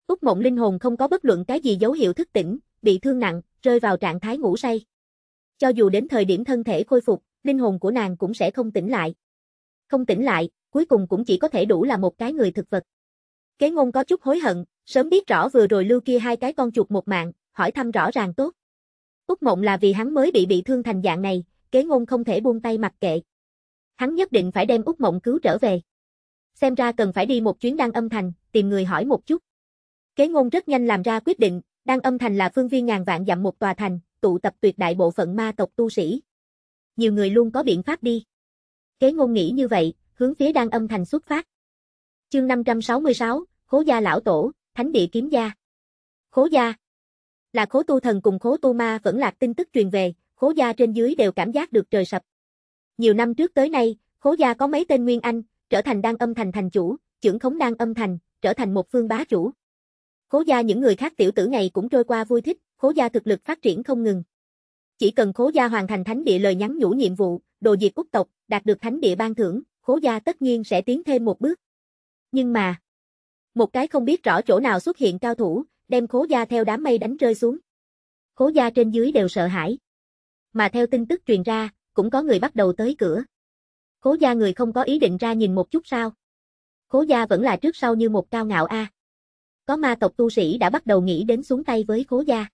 Úc Mộng linh hồn không có bất luận cái gì dấu hiệu thức tỉnh, bị thương nặng, rơi vào trạng thái ngủ say. Cho dù đến thời điểm thân thể khôi phục, linh hồn của nàng cũng sẽ không tỉnh lại. Không tỉnh lại, cuối cùng cũng chỉ có thể đủ là một cái người thực vật. Kế ngôn có chút hối hận, sớm biết rõ vừa rồi lưu kia hai cái con chuột một mạng, hỏi thăm rõ ràng tốt. Úc mộng là vì hắn mới bị bị thương thành dạng này, kế ngôn không thể buông tay mặc kệ. Hắn nhất định phải đem Úc mộng cứu trở về. Xem ra cần phải đi một chuyến đăng âm thành, tìm người hỏi một chút. Kế ngôn rất nhanh làm ra quyết định, đăng âm thành là phương viên ngàn vạn dặm một tòa thành, tụ tập tuyệt đại bộ phận ma tộc tu sĩ, nhiều người luôn có biện pháp đi. Kế ngôn nghĩ như vậy, hướng phía đang âm thành xuất phát. Chương 566, Khố gia lão tổ, Thánh địa kiếm gia. Khố gia Là khố tu thần cùng khố tu ma vẫn lạc tin tức truyền về, khố gia trên dưới đều cảm giác được trời sập. Nhiều năm trước tới nay, khố gia có mấy tên Nguyên Anh, trở thành đang âm thành thành chủ, trưởng khống đang âm thành, trở thành một phương bá chủ. Khố gia những người khác tiểu tử này cũng trôi qua vui thích, khố gia thực lực phát triển không ngừng. Chỉ cần Khố gia hoàn thành thánh địa lời nhắn nhủ nhiệm vụ, đồ diệt Úc tộc, đạt được thánh địa ban thưởng, Khố gia tất nhiên sẽ tiến thêm một bước. Nhưng mà, một cái không biết rõ chỗ nào xuất hiện cao thủ, đem Khố gia theo đám mây đánh rơi xuống. Khố gia trên dưới đều sợ hãi. Mà theo tin tức truyền ra, cũng có người bắt đầu tới cửa. Khố gia người không có ý định ra nhìn một chút sao? Khố gia vẫn là trước sau như một cao ngạo a. À. Có ma tộc tu sĩ đã bắt đầu nghĩ đến xuống tay với Khố gia.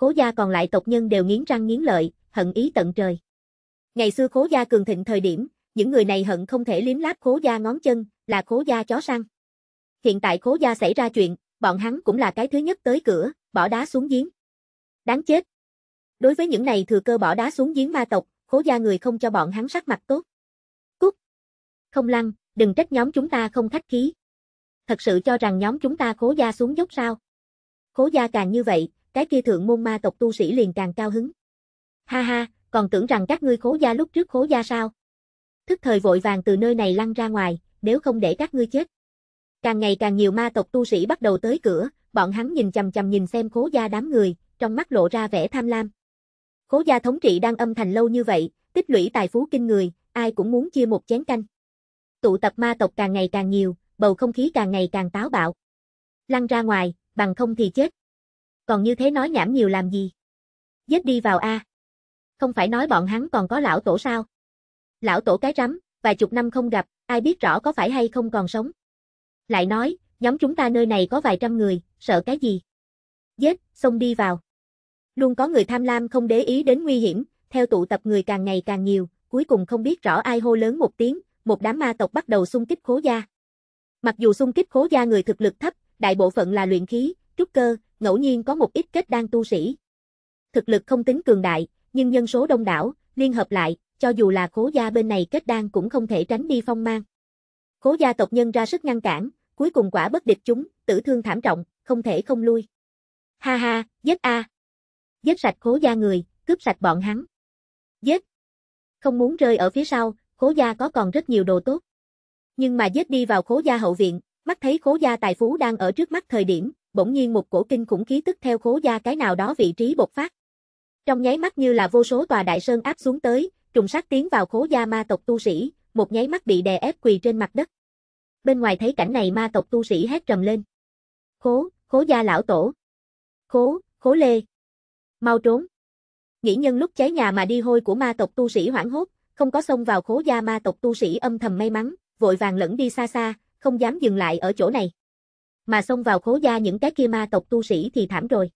Khố gia còn lại tộc nhân đều nghiến răng nghiến lợi, hận ý tận trời. Ngày xưa khố gia cường thịnh thời điểm, những người này hận không thể liếm láp khố gia ngón chân, là khố gia chó săn. Hiện tại khố gia xảy ra chuyện, bọn hắn cũng là cái thứ nhất tới cửa, bỏ đá xuống giếng. Đáng chết. Đối với những này thừa cơ bỏ đá xuống giếng ma tộc, khố gia người không cho bọn hắn sắc mặt tốt. Cút. Không lăng, đừng trách nhóm chúng ta không khách khí. Thật sự cho rằng nhóm chúng ta khố gia xuống dốc sao. Khố gia càng như vậy, cái kia thượng môn ma tộc tu sĩ liền càng cao hứng. Ha ha, còn tưởng rằng các ngươi khố gia lúc trước khố gia sao? Thức thời vội vàng từ nơi này lăn ra ngoài, nếu không để các ngươi chết. Càng ngày càng nhiều ma tộc tu sĩ bắt đầu tới cửa, bọn hắn nhìn chằm chằm nhìn xem khố gia đám người, trong mắt lộ ra vẻ tham lam. Khố gia thống trị đang âm thành lâu như vậy, tích lũy tài phú kinh người, ai cũng muốn chia một chén canh. Tụ tập ma tộc càng ngày càng nhiều, bầu không khí càng ngày càng táo bạo. Lăn ra ngoài, bằng không thì chết còn như thế nói nhảm nhiều làm gì. Giết đi vào A. Không phải nói bọn hắn còn có lão tổ sao. Lão tổ cái rắm, vài chục năm không gặp, ai biết rõ có phải hay không còn sống. Lại nói, nhóm chúng ta nơi này có vài trăm người, sợ cái gì. Giết, xông đi vào. Luôn có người tham lam không để ý đến nguy hiểm, theo tụ tập người càng ngày càng nhiều, cuối cùng không biết rõ ai hô lớn một tiếng, một đám ma tộc bắt đầu xung kích khố gia. Mặc dù xung kích khố gia người thực lực thấp, đại bộ phận là luyện khí, trúc cơ, ngẫu nhiên có một ít kết đan tu sĩ. Thực lực không tính cường đại, nhưng nhân số đông đảo, liên hợp lại, cho dù là khố gia bên này kết đan cũng không thể tránh đi phong mang. Khố gia tộc nhân ra sức ngăn cản, cuối cùng quả bất địch chúng, tử thương thảm trọng, không thể không lui. Ha ha, giết a. Giết sạch khố gia người, cướp sạch bọn hắn. Giết. Không muốn rơi ở phía sau, khố gia có còn rất nhiều đồ tốt. Nhưng mà giết đi vào khố gia hậu viện, mắt thấy khố gia tài phú đang ở trước mắt thời điểm, bỗng nhiên một cổ kinh khủng khí tức theo khố gia cái nào đó vị trí bộc phát. Trong nháy mắt như là vô số tòa đại sơn áp xuống tới, trùng sát tiến vào khố gia ma tộc tu sĩ, một nháy mắt bị đè ép quỳ trên mặt đất. Bên ngoài thấy cảnh này ma tộc tu sĩ hét trầm lên. Khố, khố gia lão tổ. Khố, khố lê. Mau trốn. Nghĩ nhân lúc cháy nhà mà đi hôi của ma tộc tu sĩ hoảng hốt, không có xông vào khố gia ma tộc tu sĩ âm thầm may mắn, vội vàng lẫn đi xa xa, không dám dừng lại ở chỗ này mà xông vào khố gia những cái kia ma tộc tu sĩ thì thảm rồi.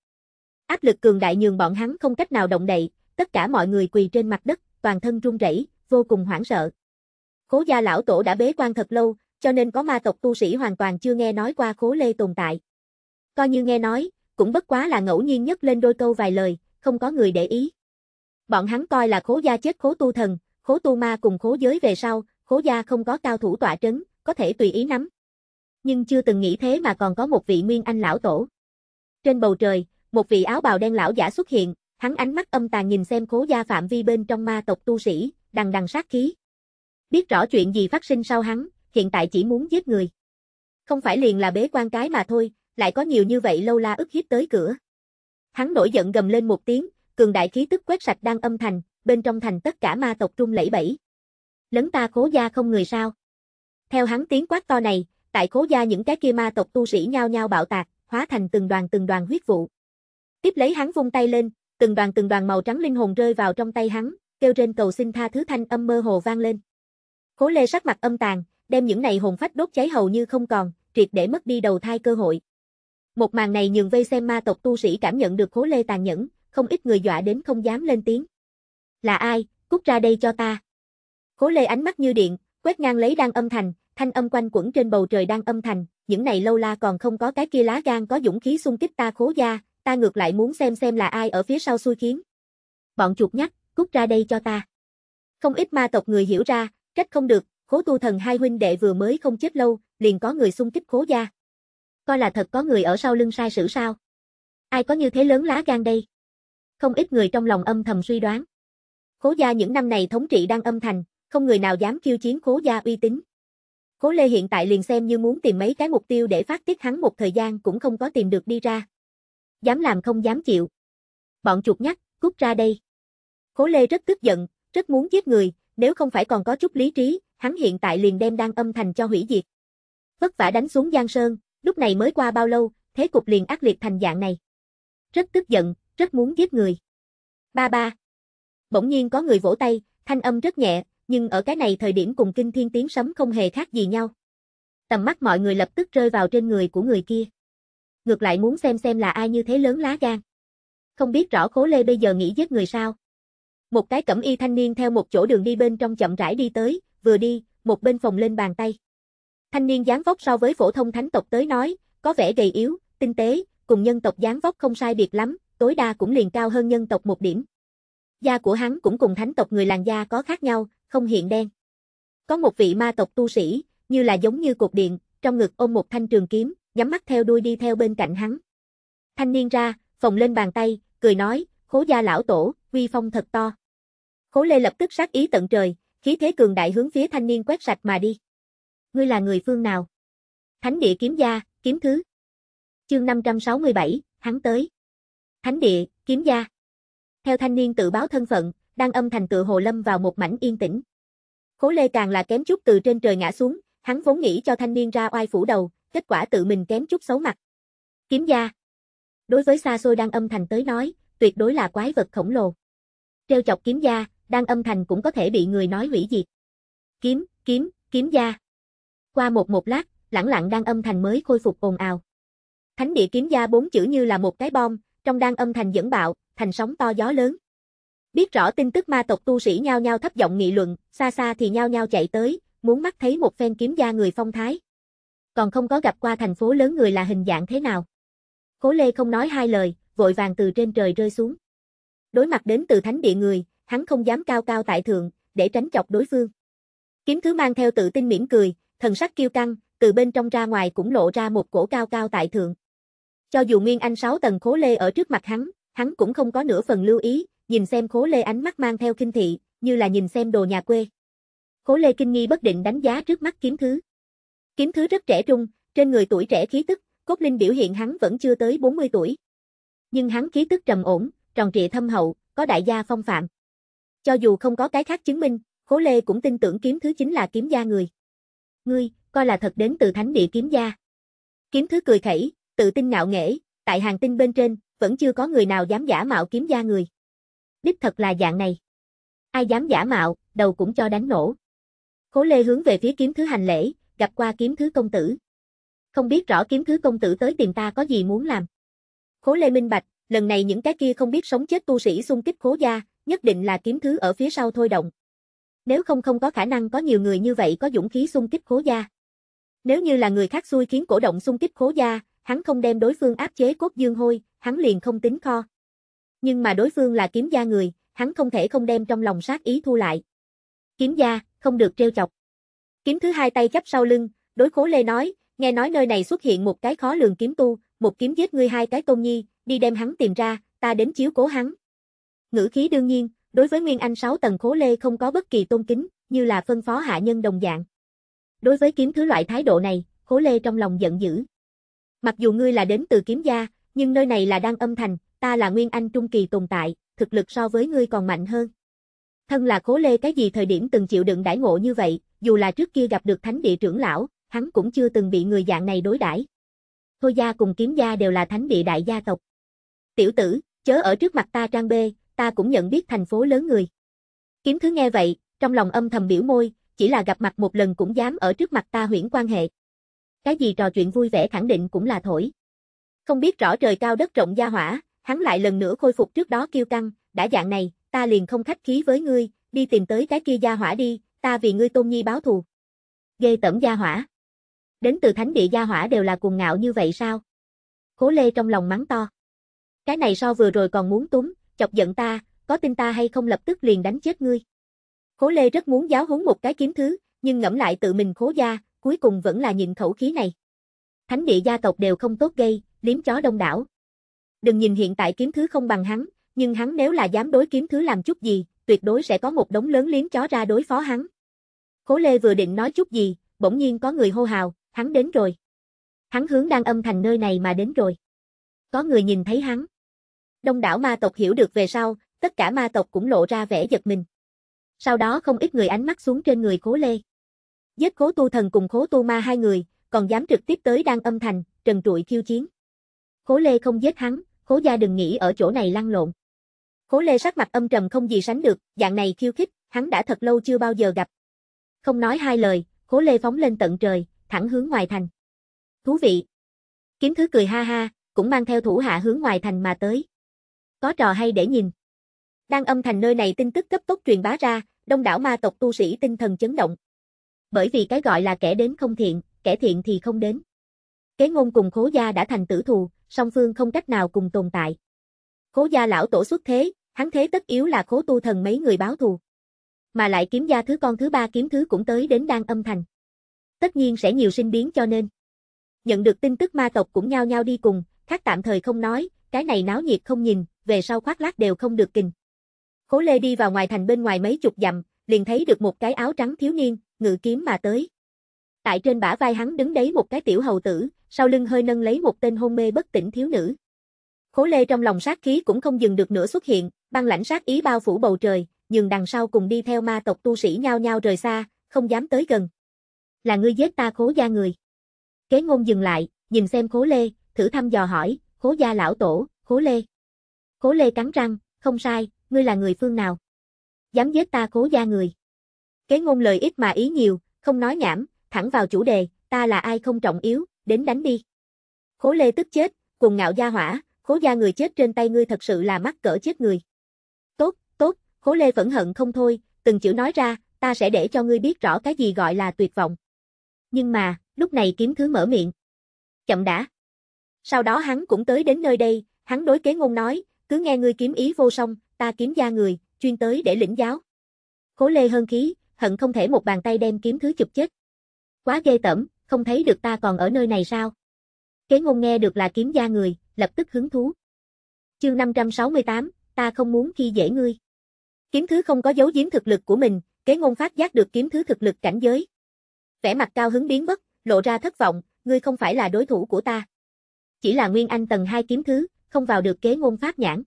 Áp lực cường đại nhường bọn hắn không cách nào động đậy, tất cả mọi người quỳ trên mặt đất, toàn thân run rẩy, vô cùng hoảng sợ. Khố gia lão tổ đã bế quan thật lâu, cho nên có ma tộc tu sĩ hoàn toàn chưa nghe nói qua khố lê tồn tại. Coi như nghe nói, cũng bất quá là ngẫu nhiên nhất lên đôi câu vài lời, không có người để ý. Bọn hắn coi là khố gia chết khố tu thần, khố tu ma cùng khố giới về sau, khố gia không có cao thủ tọa trấn, có thể tùy ý nắm nhưng chưa từng nghĩ thế mà còn có một vị nguyên anh lão tổ. Trên bầu trời, một vị áo bào đen lão giả xuất hiện, hắn ánh mắt âm tàn nhìn xem khố gia phạm vi bên trong ma tộc tu sĩ, đằng đằng sát khí. Biết rõ chuyện gì phát sinh sau hắn, hiện tại chỉ muốn giết người. Không phải liền là bế quan cái mà thôi, lại có nhiều như vậy lâu la ức hiếp tới cửa. Hắn nổi giận gầm lên một tiếng, cường đại khí tức quét sạch đang âm thành, bên trong thành tất cả ma tộc trung lẫy bẫy. Lấn ta khố gia không người sao. Theo hắn tiếng quát to này, Tại cố gia những cái kia ma tộc tu sĩ nhao nhao bạo tạc, hóa thành từng đoàn từng đoàn huyết vụ. Tiếp lấy hắn vung tay lên, từng đoàn từng đoàn màu trắng linh hồn rơi vào trong tay hắn, kêu trên cầu xin tha thứ thanh âm mơ hồ vang lên. Cố Lê sắc mặt âm tàn, đem những này hồn phách đốt cháy hầu như không còn, triệt để mất đi đầu thai cơ hội. Một màn này nhường vây xem ma tộc tu sĩ cảm nhận được Cố Lê tàn nhẫn, không ít người dọa đến không dám lên tiếng. Là ai, cút ra đây cho ta. Cố Lê ánh mắt như điện, quét ngang lấy đang âm thành, thanh âm quanh quẩn trên bầu trời đang âm thành, những này lâu la còn không có cái kia lá gan có dũng khí xung kích ta khố gia, ta ngược lại muốn xem xem là ai ở phía sau xui khiến. Bọn chuột nhắt, cút ra đây cho ta. Không ít ma tộc người hiểu ra, trách không được, khố tu thần hai huynh đệ vừa mới không chết lâu, liền có người xung kích khố gia. Coi là thật có người ở sau lưng sai sử sao. Ai có như thế lớn lá gan đây? Không ít người trong lòng âm thầm suy đoán. Khố gia những năm này thống trị đang âm thành, không người nào dám khiêu chiến khố gia uy tín, Cố Lê hiện tại liền xem như muốn tìm mấy cái mục tiêu để phát tiết hắn một thời gian cũng không có tìm được đi ra. Dám làm không dám chịu. Bọn chuột nhắt, cút ra đây. Cố Lê rất tức giận, rất muốn giết người, nếu không phải còn có chút lý trí, hắn hiện tại liền đem đang âm thành cho hủy diệt. Vất vả đánh xuống Giang Sơn, lúc này mới qua bao lâu, thế cục liền ác liệt thành dạng này. Rất tức giận, rất muốn giết người. Ba ba. Bỗng nhiên có người vỗ tay, thanh âm rất nhẹ, nhưng ở cái này thời điểm cùng kinh thiên tiếng sấm không hề khác gì nhau. Tầm mắt mọi người lập tức rơi vào trên người của người kia. Ngược lại muốn xem xem là ai như thế lớn lá gan. Không biết rõ Khố Lê bây giờ nghĩ giết người sao. Một cái cẩm y thanh niên theo một chỗ đường đi bên trong chậm rãi đi tới, vừa đi, một bên phòng lên bàn tay. Thanh niên dáng vóc so với phổ thông thánh tộc tới nói, có vẻ gầy yếu, tinh tế, cùng nhân tộc dáng vóc không sai biệt lắm, tối đa cũng liền cao hơn nhân tộc một điểm. Da của hắn cũng cùng thánh tộc người làn da có khác nhau, không hiện đen. Có một vị ma tộc tu sĩ, như là giống như cột điện, trong ngực ôm một thanh trường kiếm, nhắm mắt theo đuôi đi theo bên cạnh hắn. Thanh niên ra, phồng lên bàn tay, cười nói, khố gia lão tổ, uy phong thật to. Khố lê lập tức sát ý tận trời, khí thế cường đại hướng phía thanh niên quét sạch mà đi. Ngươi là người phương nào? Thánh địa kiếm gia, kiếm thứ. Chương 567, hắn tới. Thánh địa, kiếm gia. Theo thanh niên tự báo thân phận, đang âm thành tựa hồ lâm vào một mảnh yên tĩnh. Cố Lê càng là kém chút từ trên trời ngã xuống, hắn vốn nghĩ cho thanh niên ra oai phủ đầu, kết quả tự mình kém chút xấu mặt. Kiếm gia. Đối với xa xôi đang âm thành tới nói, tuyệt đối là quái vật khổng lồ. Treo chọc kiếm gia, đang âm thành cũng có thể bị người nói hủy diệt. Kiếm, kiếm, kiếm gia. Qua một một lát, lẳng lặng đang âm thành mới khôi phục ồn ào. Thánh địa kiếm gia bốn chữ như là một cái bom, trong đang âm thành dẫn bạo, thành sóng to gió lớn. Biết rõ tin tức ma tộc tu sĩ nhao nhao thấp giọng nghị luận, xa xa thì nhao nhao chạy tới, muốn mắt thấy một phen kiếm gia người phong thái. Còn không có gặp qua thành phố lớn người là hình dạng thế nào. Cố Lê không nói hai lời, vội vàng từ trên trời rơi xuống. Đối mặt đến từ thánh địa người, hắn không dám cao cao tại thượng, để tránh chọc đối phương. Kiếm thứ mang theo tự tin mỉm cười, thần sắc kiêu căng, từ bên trong ra ngoài cũng lộ ra một cổ cao cao tại thượng. Cho dù Nguyên Anh sáu tầng Cố Lê ở trước mặt hắn, hắn cũng không có nửa phần lưu ý, nhìn xem Khố Lê ánh mắt mang theo kinh thị, như là nhìn xem đồ nhà quê. Khố Lê kinh nghi bất định đánh giá trước mắt kiếm thứ. Kiếm thứ rất trẻ trung, trên người tuổi trẻ khí tức, cốt linh biểu hiện hắn vẫn chưa tới 40 tuổi. Nhưng hắn khí tức trầm ổn, tròn trịa thâm hậu, có đại gia phong phạm. Cho dù không có cái khác chứng minh, Khố Lê cũng tin tưởng kiếm thứ chính là kiếm gia người. Ngươi, coi là thật đến từ thánh địa kiếm gia. Kiếm thứ cười khẩy, tự tin ngạo nghễ, tại hàng tinh bên trên, vẫn chưa có người nào dám giả mạo kiếm gia người đích thật là dạng này. Ai dám giả mạo, đầu cũng cho đánh nổ. Khố Lê hướng về phía kiếm thứ hành lễ, gặp qua kiếm thứ công tử. Không biết rõ kiếm thứ công tử tới tìm ta có gì muốn làm. Khố Lê minh bạch, lần này những cái kia không biết sống chết tu sĩ xung kích khố gia, nhất định là kiếm thứ ở phía sau thôi động. Nếu không không có khả năng có nhiều người như vậy có dũng khí xung kích khố gia. Nếu như là người khác xui khiến cổ động xung kích khố gia, hắn không đem đối phương áp chế cốt dương hôi, hắn liền không tính kho. Nhưng mà đối phương là kiếm gia người, hắn không thể không đem trong lòng sát ý thu lại. Kiếm gia, không được trêu chọc. Kiếm thứ hai tay chấp sau lưng, đối khố lê nói, nghe nói nơi này xuất hiện một cái khó lường kiếm tu, một kiếm giết ngươi hai cái tôn nhi, đi đem hắn tìm ra, ta đến chiếu cố hắn. Ngữ khí đương nhiên, đối với Nguyên Anh sáu tầng khố lê không có bất kỳ tôn kính, như là phân phó hạ nhân đồng dạng. Đối với kiếm thứ loại thái độ này, khố lê trong lòng giận dữ. Mặc dù ngươi là đến từ kiếm gia, nhưng nơi này là đang âm thành, ta là Nguyên Anh Trung Kỳ tồn tại, thực lực so với ngươi còn mạnh hơn. Thân là cố lê cái gì thời điểm từng chịu đựng đãi ngộ như vậy, dù là trước kia gặp được thánh địa trưởng lão, hắn cũng chưa từng bị người dạng này đối đãi. Thôi gia cùng kiếm gia đều là thánh địa đại gia tộc. Tiểu tử, chớ ở trước mặt ta trang bê, ta cũng nhận biết thành phố lớn người. Kiếm thứ nghe vậy, trong lòng âm thầm biểu môi, chỉ là gặp mặt một lần cũng dám ở trước mặt ta huyễn quan hệ. Cái gì trò chuyện vui vẻ khẳng định cũng là thổi. Không biết rõ trời cao đất rộng gia hỏa, Hắn lại lần nữa khôi phục trước đó kiêu căng, đã dạng này, ta liền không khách khí với ngươi, đi tìm tới cái kia gia hỏa đi, ta vì ngươi tôn nhi báo thù. Ghê tẩm gia hỏa. Đến từ thánh địa gia hỏa đều là cuồng ngạo như vậy sao? Cố Lê trong lòng mắng to. Cái này so vừa rồi còn muốn túm, chọc giận ta, có tin ta hay không lập tức liền đánh chết ngươi. Cố Lê rất muốn giáo huấn một cái kiếm thứ, nhưng ngẫm lại tự mình cố gia, cuối cùng vẫn là nhịn khẩu khí này. Thánh địa gia tộc đều không tốt gây, liếm chó đông đảo, Đừng nhìn hiện tại kiếm thứ không bằng hắn, nhưng hắn nếu là dám đối kiếm thứ làm chút gì, tuyệt đối sẽ có một đống lớn liếm chó ra đối phó hắn. Cố Lê vừa định nói chút gì, bỗng nhiên có người hô hào, hắn đến rồi. Hắn hướng đang âm thành nơi này mà đến rồi. Có người nhìn thấy hắn. Đông đảo ma tộc hiểu được về sau, tất cả ma tộc cũng lộ ra vẻ giật mình. Sau đó không ít người ánh mắt xuống trên người Cố Lê. Giết Cố Tu Thần cùng Cố Tu Ma hai người, còn dám trực tiếp tới đang âm thành, trần trụi khiêu chiến. Cố Lê không giết hắn, Khố gia đừng nghĩ ở chỗ này lăn lộn. Khố Lê sắc mặt âm trầm không gì sánh được, dạng này khiêu khích, hắn đã thật lâu chưa bao giờ gặp. Không nói hai lời, Khố Lê phóng lên tận trời, thẳng hướng ngoài thành. Thú vị. Kiếm thứ cười ha ha, cũng mang theo thủ hạ hướng ngoài thành mà tới. Có trò hay để nhìn. Đang âm thành nơi này tin tức cấp tốc truyền bá ra, đông đảo ma tộc tu sĩ tinh thần chấn động. Bởi vì cái gọi là kẻ đến không thiện, kẻ thiện thì không đến. Kế ngôn cùng khố gia đã thành tử thù, song phương không cách nào cùng tồn tại. Khố gia lão tổ xuất thế, hắn thế tất yếu là khố tu thần mấy người báo thù. Mà lại kiếm gia thứ con thứ ba kiếm thứ cũng tới đến đang âm thành. Tất nhiên sẽ nhiều sinh biến cho nên. Nhận được tin tức ma tộc cũng nhao nhao đi cùng, khác tạm thời không nói, cái này náo nhiệt không nhìn, về sau khoác lác đều không được kình. Khố Lê đi vào ngoài thành bên ngoài mấy chục dặm, liền thấy được một cái áo trắng thiếu niên, ngự kiếm mà tới. Tại trên bả vai hắn đứng đấy một cái tiểu hầu tử, sau lưng hơi nâng lấy một tên hôn mê bất tỉnh thiếu nữ. Khố lê trong lòng sát khí cũng không dừng được nữa xuất hiện, băng lãnh sát ý bao phủ bầu trời, nhưng đằng sau cùng đi theo ma tộc tu sĩ nhao nhao rời xa, không dám tới gần. Là ngươi giết ta khố gia người. Kế ngôn dừng lại, nhìn xem khố lê, thử thăm dò hỏi, khố gia lão tổ, khố lê. Khố lê cắn răng, không sai, ngươi là người phương nào? Dám giết ta khố gia người. Kế ngôn lời ít mà ý nhiều, không nói nhảm, thẳng vào chủ đề, ta là ai không trọng yếu, đến đánh đi. Khố Lê tức chết, cùng ngạo gia hỏa, khố gia người chết trên tay ngươi thật sự là mắc cỡ chết người. Tốt, tốt, khố Lê phẫn hận không thôi, từng chữ nói ra, ta sẽ để cho ngươi biết rõ cái gì gọi là tuyệt vọng. Nhưng mà, lúc này kiếm thứ mở miệng. Chậm đã. Sau đó hắn cũng tới đến nơi đây, hắn đối kế ngôn nói, cứ nghe ngươi kiếm ý vô song, ta kiếm gia người, chuyên tới để lĩnh giáo. Khố Lê hơn khí, hận không thể một bàn tay đem kiếm thứ chụp chết. Quá ghê tởm, không thấy được ta còn ở nơi này sao? Kế ngôn nghe được là kiếm gia người, lập tức hứng thú. Chương 568, ta không muốn khi dễ ngươi. Kiếm thứ không có dấu giếm thực lực của mình, kế ngôn phát giác được kiếm thứ thực lực cảnh giới. Vẻ mặt cao hứng biến mất, lộ ra thất vọng, ngươi không phải là đối thủ của ta. Chỉ là Nguyên Anh tầng 2 kiếm thứ, không vào được kế ngôn phát nhãn.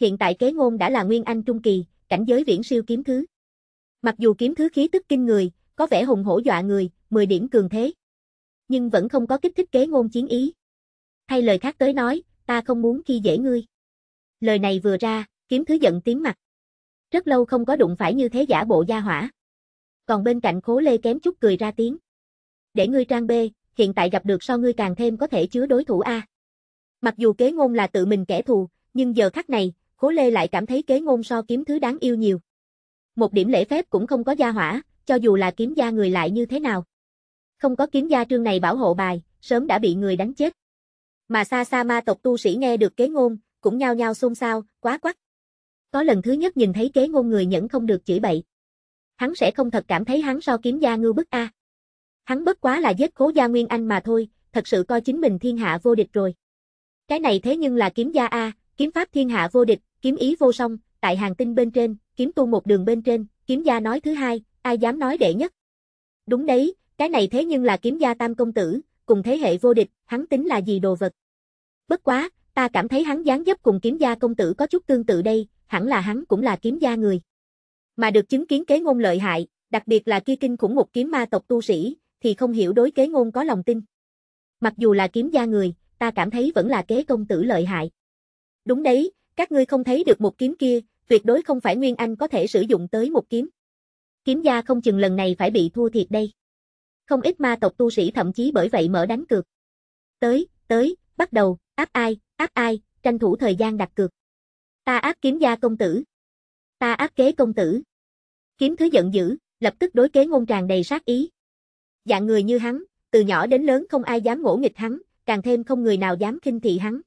Hiện tại kế ngôn đã là Nguyên Anh trung kỳ, cảnh giới viễn siêu kiếm thứ. Mặc dù kiếm thứ khí tức kinh người, có vẻ hùng hổ dọa người, 10 điểm cường thế. Nhưng vẫn không có kích thích kế ngôn chiến ý. Thay lời khác tới nói, ta không muốn khi dễ ngươi. Lời này vừa ra, kiếm thứ giận tím mặt. Rất lâu không có đụng phải như thế giả bộ gia hỏa. Còn bên cạnh khố lê kém chút cười ra tiếng. Để ngươi trang bê, hiện tại gặp được so ngươi càng thêm có thể chứa đối thủ A. Mặc dù kế ngôn là tự mình kẻ thù, nhưng giờ khắc này, khố lê lại cảm thấy kế ngôn so kiếm thứ đáng yêu nhiều. Một điểm lễ phép cũng không có gia hỏa, cho dù là kiếm gia người lại như thế nào không có kiếm gia trương này bảo hộ bài, sớm đã bị người đánh chết. Mà xa xa ma tộc tu sĩ nghe được kế ngôn, cũng nhao nhao xôn xao, quá quắc. Có lần thứ nhất nhìn thấy kế ngôn người nhẫn không được chửi bậy. Hắn sẽ không thật cảm thấy hắn so kiếm gia ngư bức a. Hắn bất quá là giết cố gia Nguyên Anh mà thôi, thật sự coi chính mình thiên hạ vô địch rồi. Cái này thế nhưng là kiếm gia a, kiếm pháp thiên hạ vô địch, kiếm ý vô song, tại hàng tinh bên trên, kiếm tu một đường bên trên, kiếm gia nói thứ hai, ai dám nói đệ nhất. Đúng đấy, cái này thế nhưng là kiếm gia tam công tử, cùng thế hệ vô địch, hắn tính là gì đồ vật. Bất quá, ta cảm thấy hắn dáng dấp cùng kiếm gia công tử có chút tương tự đây, hẳn là hắn cũng là kiếm gia người. Mà được chứng kiến kế ngôn lợi hại, đặc biệt là kia kinh khủng một kiếm ma tộc tu sĩ, thì không hiểu đối kế ngôn có lòng tin. Mặc dù là kiếm gia người, ta cảm thấy vẫn là kế công tử lợi hại. Đúng đấy, các ngươi không thấy được một kiếm kia, tuyệt đối không phải Nguyên Anh có thể sử dụng tới một kiếm. Kiếm gia không chừng lần này phải bị thua thiệt đây. Không ít ma tộc tu sĩ thậm chí bởi vậy mở đánh cược. Tới, tới, bắt đầu, áp ai, áp ai, tranh thủ thời gian đặt cược. Ta áp kiếm gia công tử. Ta áp kế công tử. Kiếm thứ giận dữ, lập tức đối kế ngôn tràn đầy sát ý. Dạng người như hắn, từ nhỏ đến lớn không ai dám ngỗ nghịch hắn, càng thêm không người nào dám khinh thị hắn.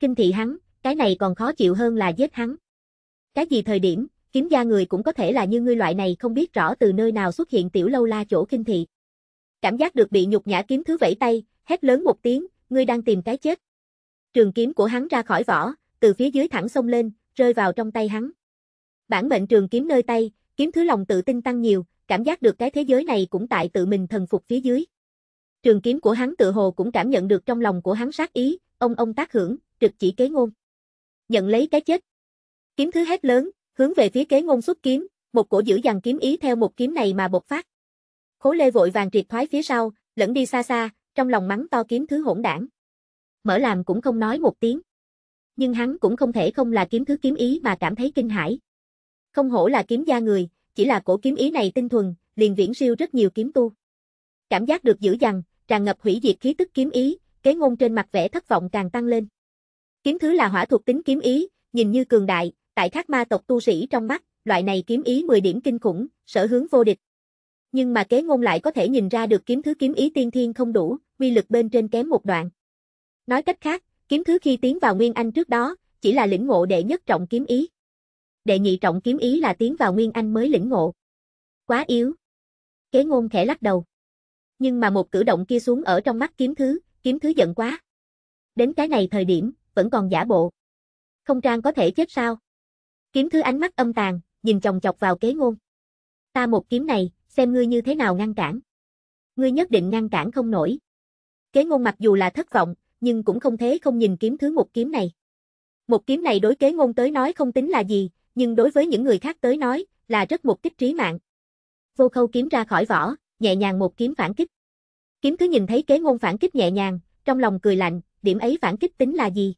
Kinh thị hắn, cái này còn khó chịu hơn là giết hắn. Cái gì thời điểm, kiếm gia người cũng có thể là như ngươi loại này không biết rõ từ nơi nào xuất hiện tiểu lâu la chỗ kinh thị cảm giác được bị nhục nhã kiếm thứ vẫy tay, hét lớn một tiếng, ngươi đang tìm cái chết. Trường kiếm của hắn ra khỏi vỏ, từ phía dưới thẳng xông lên, rơi vào trong tay hắn. Bản mệnh trường kiếm nơi tay, kiếm thứ lòng tự tin tăng nhiều, cảm giác được cái thế giới này cũng tại tự mình thần phục phía dưới. Trường kiếm của hắn tự hồ cũng cảm nhận được trong lòng của hắn sát ý, ông ông tác hưởng, trực chỉ kế ngôn. Nhận lấy cái chết. Kiếm thứ hét lớn, hướng về phía kế ngôn xuất kiếm, một cổ giữ dằn kiếm ý theo một kiếm này mà bộc phát. Khố Lê vội vàng triệt thoái phía sau, lẫn đi xa xa, trong lòng mắng to kiếm thứ hỗn đảng. Mở làm cũng không nói một tiếng. Nhưng hắn cũng không thể không là kiếm thứ kiếm ý mà cảm thấy kinh hãi. Không hổ là kiếm gia người, chỉ là cổ kiếm ý này tinh thuần, liền viễn siêu rất nhiều kiếm tu. Cảm giác được giữ dằn, tràn ngập hủy diệt khí tức kiếm ý, kế ngôn trên mặt vẻ thất vọng càng tăng lên. Kiếm thứ là hỏa thuộc tính kiếm ý, nhìn như cường đại, tại các ma tộc tu sĩ trong mắt, loại này kiếm ý 10 điểm kinh khủng, sở hướng vô địch, nhưng mà kế ngôn lại có thể nhìn ra được kiếm thứ kiếm ý tiên thiên không đủ, uy lực bên trên kém một đoạn. Nói cách khác, kiếm thứ khi tiến vào Nguyên Anh trước đó, chỉ là lĩnh ngộ đệ nhất trọng kiếm ý. Đệ nhị trọng kiếm ý là tiến vào Nguyên Anh mới lĩnh ngộ. Quá yếu. Kế ngôn khẽ lắc đầu. Nhưng mà một cử động kia xuống ở trong mắt kiếm thứ, kiếm thứ giận quá. Đến cái này thời điểm, vẫn còn giả bộ. Không trang có thể chết sao? Kiếm thứ ánh mắt âm tàn, nhìn chồng chọc vào kế ngôn. Ta một kiếm này, xem ngươi như thế nào ngăn cản. Ngươi nhất định ngăn cản không nổi. Kế ngôn mặc dù là thất vọng, nhưng cũng không thế không nhìn kiếm thứ một kiếm này. Một kiếm này đối kế ngôn tới nói không tính là gì, nhưng đối với những người khác tới nói, là rất một kích trí mạng. Vô khâu kiếm ra khỏi vỏ, nhẹ nhàng một kiếm phản kích. Kiếm thứ nhìn thấy kế ngôn phản kích nhẹ nhàng, trong lòng cười lạnh, điểm ấy phản kích tính là gì?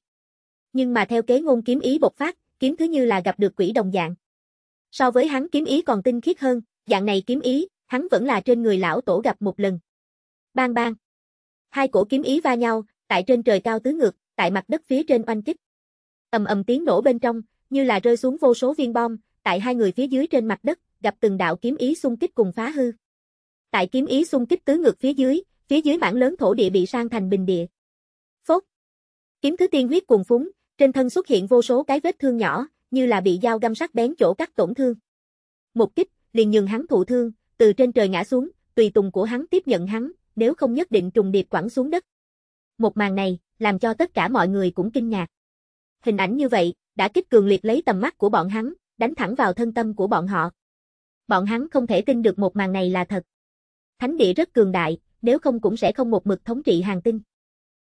Nhưng mà theo kế ngôn kiếm ý bộc phát, kiếm thứ như là gặp được quỷ đồng dạng. So với hắn kiếm ý còn tinh khiết hơn. Dạng này kiếm ý, hắn vẫn là trên người lão tổ gặp một lần. Bang bang. Hai cổ kiếm ý va nhau, tại trên trời cao tứ ngược, tại mặt đất phía trên oanh kích. Ầm ầm tiếng nổ bên trong, như là rơi xuống vô số viên bom, tại hai người phía dưới trên mặt đất, gặp từng đạo kiếm ý xung kích cùng phá hư. Tại kiếm ý xung kích tứ ngược phía dưới, phía dưới mảng lớn thổ địa bị sang thành bình địa. Phốc. Kiếm thứ tiên huyết cuồn phúng, trên thân xuất hiện vô số cái vết thương nhỏ, như là bị dao găm sắc bén chỗ cắt tổn thương. Một kích, liền nhường hắn thụ thương, từ trên trời ngã xuống, tùy tùng của hắn tiếp nhận hắn, nếu không nhất định trùng điệp quẳng xuống đất. Một màn này, làm cho tất cả mọi người cũng kinh ngạc. Hình ảnh như vậy, đã kích cường liệt lấy tầm mắt của bọn hắn, đánh thẳng vào thân tâm của bọn họ. Bọn hắn không thể tin được một màn này là thật. Thánh địa rất cường đại, nếu không cũng sẽ không một mực thống trị hàng tinh.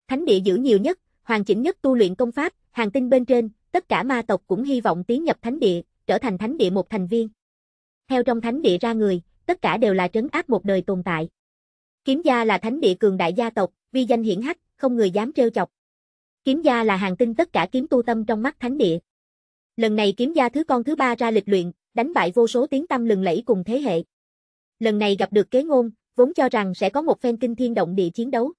Thánh địa giữ nhiều nhất, hoàn chỉnh nhất tu luyện công pháp, hàng tinh bên trên, tất cả ma tộc cũng hy vọng tiến nhập thánh địa, trở thành thánh địa một thành viên theo trong thánh địa ra người, tất cả đều là trấn áp một đời tồn tại. Kiếm gia là thánh địa cường đại gia tộc, vi danh hiển hách, không người dám trêu chọc. Kiếm gia là hàng tinh tất cả kiếm tu tâm trong mắt thánh địa. Lần này kiếm gia thứ con thứ ba ra lịch luyện, đánh bại vô số tiếng tâm lừng lẫy cùng thế hệ. Lần này gặp được kế ngôn, vốn cho rằng sẽ có một phen kinh thiên động địa chiến đấu.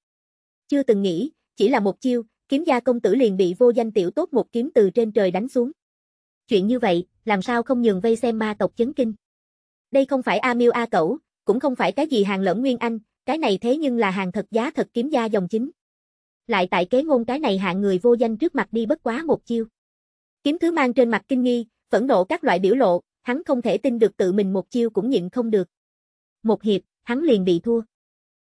Chưa từng nghĩ, chỉ là một chiêu, kiếm gia công tử liền bị vô danh tiểu tốt một kiếm từ trên trời đánh xuống. Chuyện như vậy, làm sao không nhường vây xem ma tộc chấn kinh. Đây không phải A Miêu A Cẩu, cũng không phải cái gì hàng lẫn nguyên anh, cái này thế nhưng là hàng thật giá thật kiếm gia dòng chính. Lại tại kế ngôn cái này hạng người vô danh trước mặt đi bất quá một chiêu. Kiếm thứ mang trên mặt kinh nghi, phẫn nộ các loại biểu lộ, hắn không thể tin được tự mình một chiêu cũng nhịn không được. Một hiệp, hắn liền bị thua.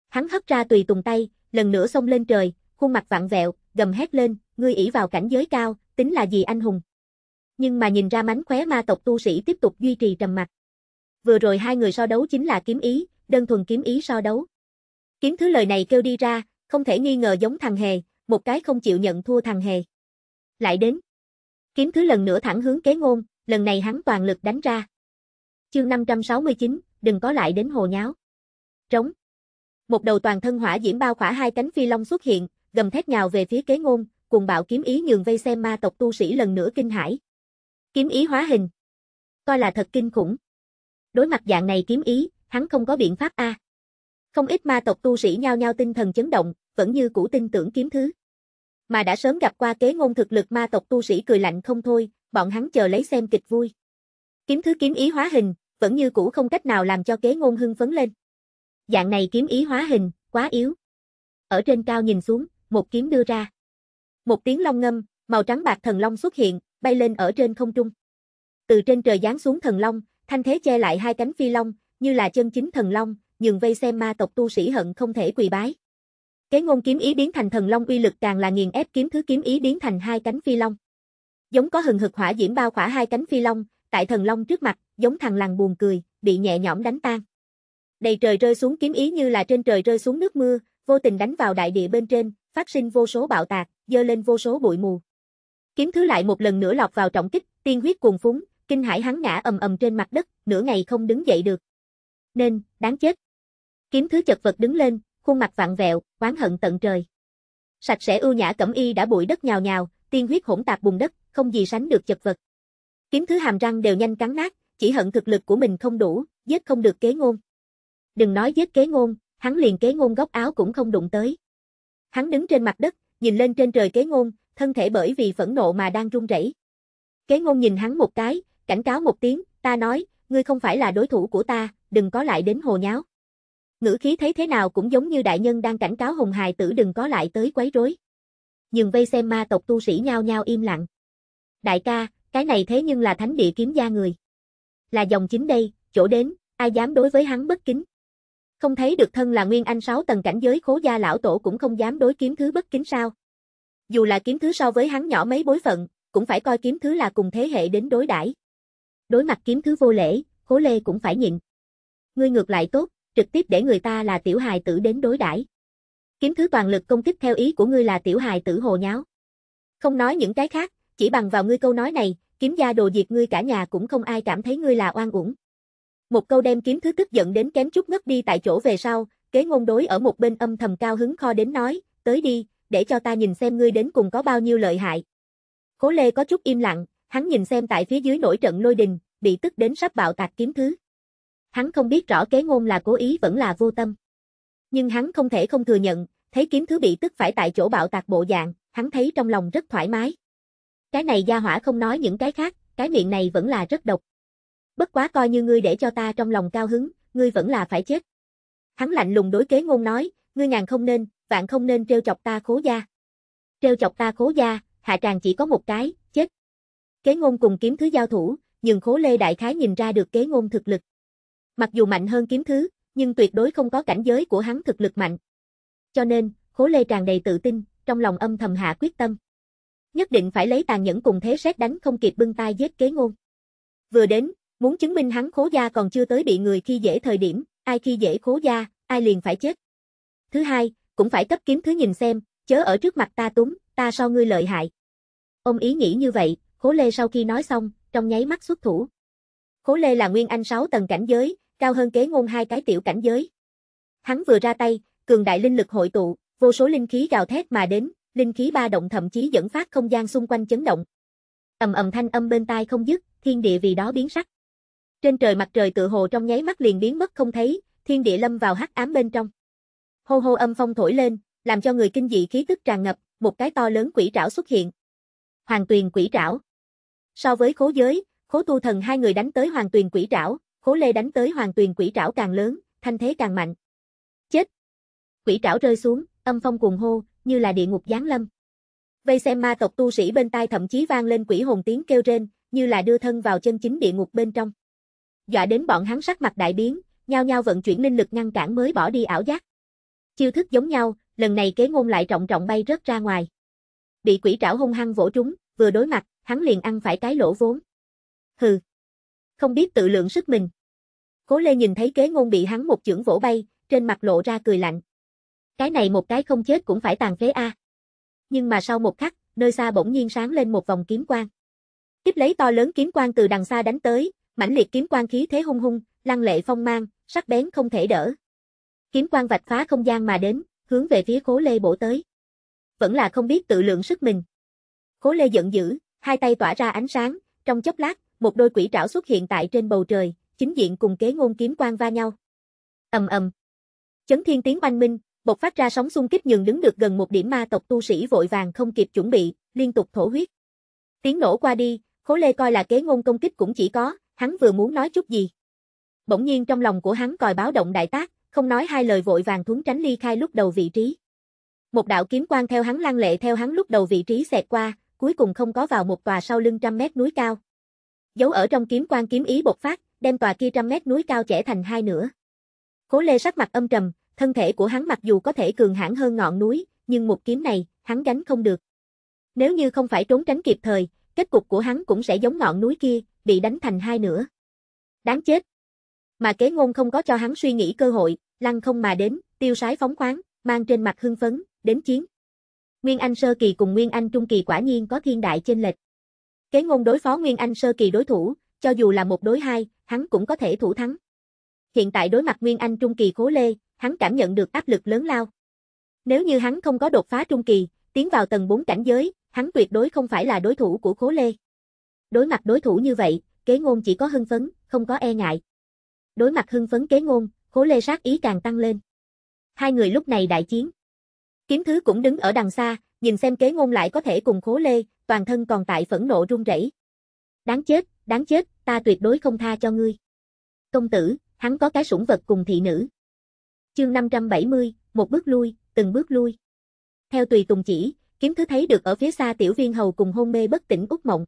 Hắn hất ra tùy tùng tay, lần nữa xông lên trời, khuôn mặt vặn vẹo, gầm hét lên, ngươi ỷ vào cảnh giới cao, tính là gì anh hùng. Nhưng mà nhìn ra mánh khóe ma tộc tu sĩ tiếp tục duy trì trầm mặt vừa rồi hai người so đấu chính là kiếm ý, đơn thuần kiếm ý so đấu. Kiếm thứ lời này kêu đi ra, không thể nghi ngờ giống thằng hề, một cái không chịu nhận thua thằng hề. Lại đến. Kiếm thứ lần nữa thẳng hướng kế ngôn, lần này hắn toàn lực đánh ra. Chương 569, đừng có lại đến hồ nháo. Trống. Một đầu toàn thân hỏa diễm bao khỏa hai cánh phi long xuất hiện, gầm thét nhào về phía kế ngôn, cùng bạo kiếm ý nhường vây xem ma tộc tu sĩ lần nữa kinh hãi. Kiếm ý hóa hình. Coi là thật kinh khủng. Đối mặt dạng này kiếm ý, hắn không có biện pháp a. À. Không ít ma tộc tu sĩ nhao nhao tinh thần chấn động, vẫn như cũ tin tưởng kiếm thứ. Mà đã sớm gặp qua kế ngôn thực lực ma tộc tu sĩ cười lạnh không thôi, bọn hắn chờ lấy xem kịch vui. Kiếm thứ kiếm ý hóa hình, vẫn như cũ không cách nào làm cho kế ngôn hưng phấn lên. Dạng này kiếm ý hóa hình, quá yếu. Ở trên cao nhìn xuống, một kiếm đưa ra. Một tiếng long ngâm, màu trắng bạc thần long xuất hiện, bay lên ở trên không trung. Từ trên trời giáng xuống thần long, Thanh thế che lại hai cánh phi long, như là chân chính thần long, nhường vây xem ma tộc tu sĩ hận không thể quỳ bái. Kế ngôn kiếm ý biến thành thần long uy lực càng là nghiền ép kiếm thứ kiếm ý biến thành hai cánh phi long. Giống có hừng hực hỏa diễm bao khỏa hai cánh phi long, tại thần long trước mặt, giống thằng lằn buồn cười, bị nhẹ nhõm đánh tan. Đầy trời rơi xuống kiếm ý như là trên trời rơi xuống nước mưa, vô tình đánh vào đại địa bên trên, phát sinh vô số bạo tạc, dơ lên vô số bụi mù. Kiếm thứ lại một lần nữa lọc vào trọng kích, tiên huyết cuồng phúng, Kinh hải hắn ngã ầm ầm trên mặt đất, nửa ngày không đứng dậy được. Nên, đáng chết. Kiếm thứ chật vật đứng lên, khuôn mặt vặn vẹo, oán hận tận trời. Sạch sẽ ưu nhã cẩm y đã bụi đất nhào nhào, tiên huyết hỗn tạp bùn đất, không gì sánh được chật vật. Kiếm thứ hàm răng đều nhanh cắn nát, chỉ hận thực lực của mình không đủ, giết không được kế ngôn. Đừng nói giết kế ngôn, hắn liền kế ngôn góc áo cũng không đụng tới. Hắn đứng trên mặt đất, nhìn lên trên trời kế ngôn, thân thể bởi vì phẫn nộ mà đang run rẩy. Kế ngôn nhìn hắn một cái, cảnh cáo một tiếng, ta nói, ngươi không phải là đối thủ của ta, đừng có lại đến hồ nháo. Ngữ khí thấy thế nào cũng giống như đại nhân đang cảnh cáo hùng hài tử đừng có lại tới quấy rối. Nhưng vây xem ma tộc tu sĩ nhao nhao im lặng. Đại ca, cái này thế nhưng là thánh địa kiếm gia người. Là dòng chính đây, chỗ đến, ai dám đối với hắn bất kính. Không thấy được thân là nguyên anh sáu tầng cảnh giới khố gia lão tổ cũng không dám đối kiếm thứ bất kính sao. Dù là kiếm thứ so với hắn nhỏ mấy bối phận, cũng phải coi kiếm thứ là cùng thế hệ đến đối đãi Đối mặt kiếm thứ vô lễ, Khố Lê cũng phải nhịn. Ngươi ngược lại tốt, trực tiếp để người ta là tiểu hài tử đến đối đãi. Kiếm thứ toàn lực công kích theo ý của ngươi là tiểu hài tử hồ nháo. Không nói những cái khác, chỉ bằng vào ngươi câu nói này, kiếm gia đồ diệt ngươi cả nhà cũng không ai cảm thấy ngươi là oan uổng. Một câu đem kiếm thứ tức giận đến kém chút ngất đi tại chỗ về sau, kế ngôn đối ở một bên âm thầm cao hứng kho đến nói, tới đi, để cho ta nhìn xem ngươi đến cùng có bao nhiêu lợi hại. Cố Lê có chút im lặng, Hắn nhìn xem tại phía dưới nổi trận lôi đình, bị tức đến sắp bạo tạc kiếm thứ. Hắn không biết rõ kế ngôn là cố ý vẫn là vô tâm. Nhưng hắn không thể không thừa nhận, thấy kiếm thứ bị tức phải tại chỗ bạo tạc bộ dạng, hắn thấy trong lòng rất thoải mái. Cái này gia hỏa không nói những cái khác, cái miệng này vẫn là rất độc. Bất quá coi như ngươi để cho ta trong lòng cao hứng, ngươi vẫn là phải chết. Hắn lạnh lùng đối kế ngôn nói, ngươi ngàn không nên, vạn không nên trêu chọc ta khố gia. Trêu chọc ta khố gia, hạ tràng chỉ có một cái, kế ngôn cùng kiếm thứ giao thủ, nhưng khố lê đại khái nhìn ra được kế ngôn thực lực. Mặc dù mạnh hơn kiếm thứ, nhưng tuyệt đối không có cảnh giới của hắn thực lực mạnh. Cho nên, khố lê tràn đầy tự tin, trong lòng âm thầm hạ quyết tâm. Nhất định phải lấy tàn nhẫn cùng thế xét đánh không kịp bưng tay giết kế ngôn. Vừa đến, muốn chứng minh hắn khố gia còn chưa tới bị người khi dễ thời điểm, ai khi dễ khố gia, ai liền phải chết. Thứ hai, cũng phải cấp kiếm thứ nhìn xem, chớ ở trước mặt ta túng, ta so ngươi lợi hại. Ông ý nghĩ như vậy, Cố Lê sau khi nói xong, trong nháy mắt xuất thủ. Cố Lê là nguyên anh 6 tầng cảnh giới, cao hơn kế ngôn hai cái tiểu cảnh giới. Hắn vừa ra tay, cường đại linh lực hội tụ, vô số linh khí gào thét mà đến, linh khí ba động thậm chí dẫn phát không gian xung quanh chấn động. Ầm ầm thanh âm bên tai không dứt, thiên địa vì đó biến sắc. Trên trời mặt trời tự hồ trong nháy mắt liền biến mất không thấy, thiên địa lâm vào hắc ám bên trong. Hô hô âm phong thổi lên, làm cho người kinh dị khí tức tràn ngập, một cái to lớn quỷ trảo xuất hiện. Hoàng Tuyền quỷ trảo. So với khố giới, khố tu thần hai người đánh tới hoàng tuyền quỷ trảo, khố lê đánh tới hoàng tuyền quỷ trảo càng lớn, thanh thế càng mạnh. Chết! Quỷ trảo rơi xuống, âm phong cuồng hô, như là địa ngục giáng lâm. Vây xem ma tộc tu sĩ bên tai thậm chí vang lên quỷ hồn tiếng kêu rên, như là đưa thân vào chân chính địa ngục bên trong. Dọa đến bọn hắn sắc mặt đại biến, nhau nhau vận chuyển linh lực ngăn cản mới bỏ đi ảo giác. Chiêu thức giống nhau, lần này kế ngôn lại trọng trọng bay rớt ra ngoài. Bị quỷ trảo hung hăng vỗ trúng, vừa đối mặt, hắn liền ăn phải cái lỗ vốn. Hừ, không biết tự lượng sức mình. Cố Lê nhìn thấy kế ngôn bị hắn một chưởng vỗ bay, trên mặt lộ ra cười lạnh. Cái này một cái không chết cũng phải tàn phế a. Nhưng mà sau một khắc, nơi xa bỗng nhiên sáng lên một vòng kiếm quang. Tiếp lấy to lớn kiếm quang từ đằng xa đánh tới, mãnh liệt kiếm quang khí thế hung hung, lăng lệ phong mang, sắc bén không thể đỡ. Kiếm quang vạch phá không gian mà đến, hướng về phía Cố Lê bổ tới. Vẫn là không biết tự lượng sức mình. Cố Lê giận dữ, Hai tay tỏa ra ánh sáng, trong chốc lát, một đôi quỷ trảo xuất hiện tại trên bầu trời, chính diện cùng kế ngôn kiếm quang va nhau. Ầm ầm. Chấn thiên tiếng oanh minh, bộc phát ra sóng xung kích nhường đứng được gần một điểm ma tộc tu sĩ vội vàng không kịp chuẩn bị, liên tục thổ huyết. Tiếng nổ qua đi, Khố Lê coi là kế ngôn công kích cũng chỉ có, hắn vừa muốn nói chút gì. Bỗng nhiên trong lòng của hắn còi báo động đại tác, không nói hai lời vội vàng thúng tránh ly khai lúc đầu vị trí. Một đạo kiếm quang theo hắn lăng lệ theo hắn lúc đầu vị trí xẹt qua, cuối cùng không có vào một tòa sau lưng trăm mét núi cao. Giấu ở trong kiếm quan kiếm ý bộc phát, đem tòa kia trăm mét núi cao chẻ thành hai nửa. Cố Lê sắc mặt âm trầm, thân thể của hắn mặc dù có thể cường hãn hơn ngọn núi, nhưng một kiếm này, hắn gánh không được. Nếu như không phải trốn tránh kịp thời, kết cục của hắn cũng sẽ giống ngọn núi kia, bị đánh thành hai nửa. Đáng chết. Mà kế ngôn không có cho hắn suy nghĩ cơ hội, lăng không mà đến, tiêu sái phóng khoáng, mang trên mặt hưng phấn, đến chiến. Nguyên Anh Sơ Kỳ cùng Nguyên Anh Trung Kỳ quả nhiên có thiên đại chênh lệch. Kế ngôn đối phó Nguyên Anh Sơ Kỳ đối thủ, cho dù là một đối hai, hắn cũng có thể thủ thắng. Hiện tại đối mặt Nguyên Anh Trung Kỳ Khố Lê, hắn cảm nhận được áp lực lớn lao. Nếu như hắn không có đột phá Trung Kỳ, tiến vào tầng 4 cảnh giới, hắn tuyệt đối không phải là đối thủ của Khố Lê. Đối mặt đối thủ như vậy, kế ngôn chỉ có hưng phấn, không có e ngại. Đối mặt hưng phấn kế ngôn, Khố Lê sát ý càng tăng lên. Hai người lúc này đại chiến. Kiếm thứ cũng đứng ở đằng xa, nhìn xem kế ngôn lại có thể cùng khố lê, toàn thân còn tại phẫn nộ run rẩy. Đáng chết, đáng chết, ta tuyệt đối không tha cho ngươi. Công tử, hắn có cái sủng vật cùng thị nữ. Chương 570, một bước lui, từng bước lui. Theo tùy tùng chỉ, kiếm thứ thấy được ở phía xa tiểu viên hầu cùng hôn mê bất tỉnh út Mộng.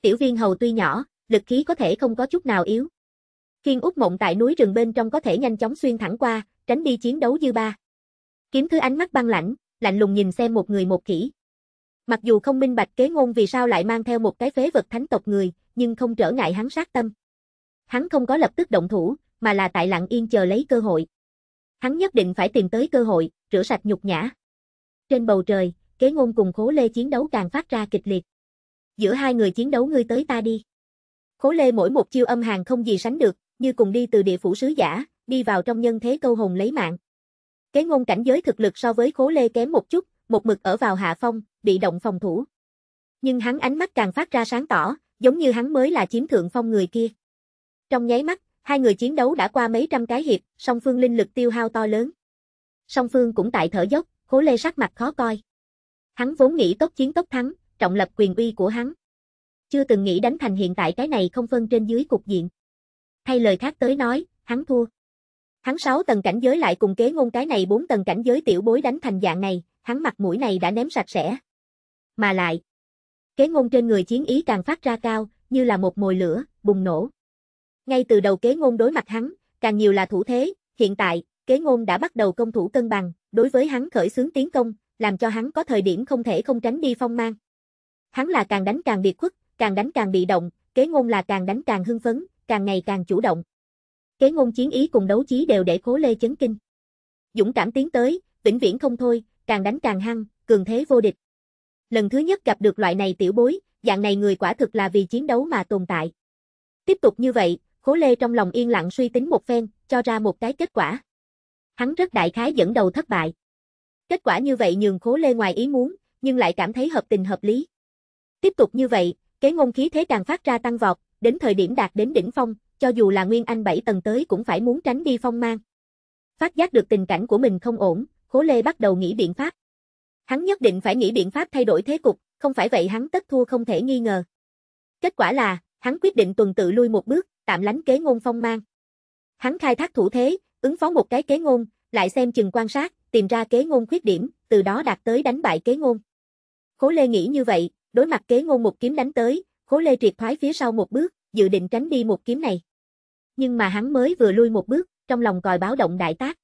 Tiểu viên hầu tuy nhỏ, lực khí có thể không có chút nào yếu. Khiên út Mộng tại núi rừng bên trong có thể nhanh chóng xuyên thẳng qua, tránh đi chiến đấu dư ba. Kiếm thứ ánh mắt băng lãnh, lạnh lùng nhìn xem một người một kỹ. Mặc dù không minh bạch kế ngôn vì sao lại mang theo một cái phế vật thánh tộc người, nhưng không trở ngại hắn sát tâm. Hắn không có lập tức động thủ, mà là tại lặng yên chờ lấy cơ hội. Hắn nhất định phải tìm tới cơ hội, rửa sạch nhục nhã. Trên bầu trời, kế ngôn cùng khố lê chiến đấu càng phát ra kịch liệt. Giữa hai người chiến đấu ngươi tới ta đi. Khố lê mỗi một chiêu âm hàng không gì sánh được, như cùng đi từ địa phủ sứ giả, đi vào trong nhân thế câu hồn lấy mạng. Kế ngôn cảnh giới thực lực so với Khố Lê kém một chút, một mực ở vào hạ phong, bị động phòng thủ. Nhưng hắn ánh mắt càng phát ra sáng tỏ, giống như hắn mới là chiếm thượng phong người kia. Trong nháy mắt, hai người chiến đấu đã qua mấy trăm cái hiệp, song phương linh lực tiêu hao to lớn. Song phương cũng tại thở dốc, Khố Lê sắc mặt khó coi. Hắn vốn nghĩ tốc chiến tốc thắng, trọng lập quyền uy của hắn. Chưa từng nghĩ đánh thành hiện tại cái này không phân trên dưới cục diện. Thay lời khác tới nói, hắn thua. Hắn sáu tầng cảnh giới lại cùng kế ngôn cái này bốn tầng cảnh giới tiểu bối đánh thành dạng này, hắn mặt mũi này đã ném sạch sẽ. Mà lại, kế ngôn trên người chiến ý càng phát ra cao, như là một mồi lửa, bùng nổ. Ngay từ đầu kế ngôn đối mặt hắn, càng nhiều là thủ thế, hiện tại, kế ngôn đã bắt đầu công thủ cân bằng, đối với hắn khởi xướng tiến công, làm cho hắn có thời điểm không thể không tránh đi phong mang. Hắn là càng đánh càng biệt khuất, càng đánh càng bị động, kế ngôn là càng đánh càng hưng phấn, càng ngày càng chủ động. Kế ngôn chiến ý cùng đấu chí đều để Khố Lê chấn kinh. Dũng cảm tiến tới, vĩnh viễn không thôi, càng đánh càng hăng, cường thế vô địch. Lần thứ nhất gặp được loại này tiểu bối, dạng này người quả thực là vì chiến đấu mà tồn tại. Tiếp tục như vậy, Khố Lê trong lòng yên lặng suy tính một phen, cho ra một cái kết quả. Hắn rất đại khái dẫn đầu thất bại. Kết quả như vậy nhường Khố Lê ngoài ý muốn, nhưng lại cảm thấy hợp tình hợp lý. Tiếp tục như vậy, kế ngôn khí thế càng phát ra tăng vọt, đến thời điểm đạt đến đỉnh phong, cho dù là Nguyên Anh bảy tầng tới cũng phải muốn tránh đi phong mang. Phát giác được tình cảnh của mình không ổn, Khố Lê bắt đầu nghĩ biện pháp. Hắn nhất định phải nghĩ biện pháp thay đổi thế cục, không phải vậy hắn tất thua không thể nghi ngờ. Kết quả là, hắn quyết định tuần tự lui một bước, tạm lánh kế ngôn phong mang. Hắn khai thác thủ thế, ứng phó một cái kế ngôn, lại xem chừng quan sát, tìm ra kế ngôn khuyết điểm, từ đó đạt tới đánh bại kế ngôn. Khố Lê nghĩ như vậy, đối mặt kế ngôn một kiếm đánh tới, Khố Lê triệt thoái phía sau một bước, dự định tránh đi một kiếm này nhưng mà hắn mới vừa lui một bước, trong lòng còi báo động đại tác.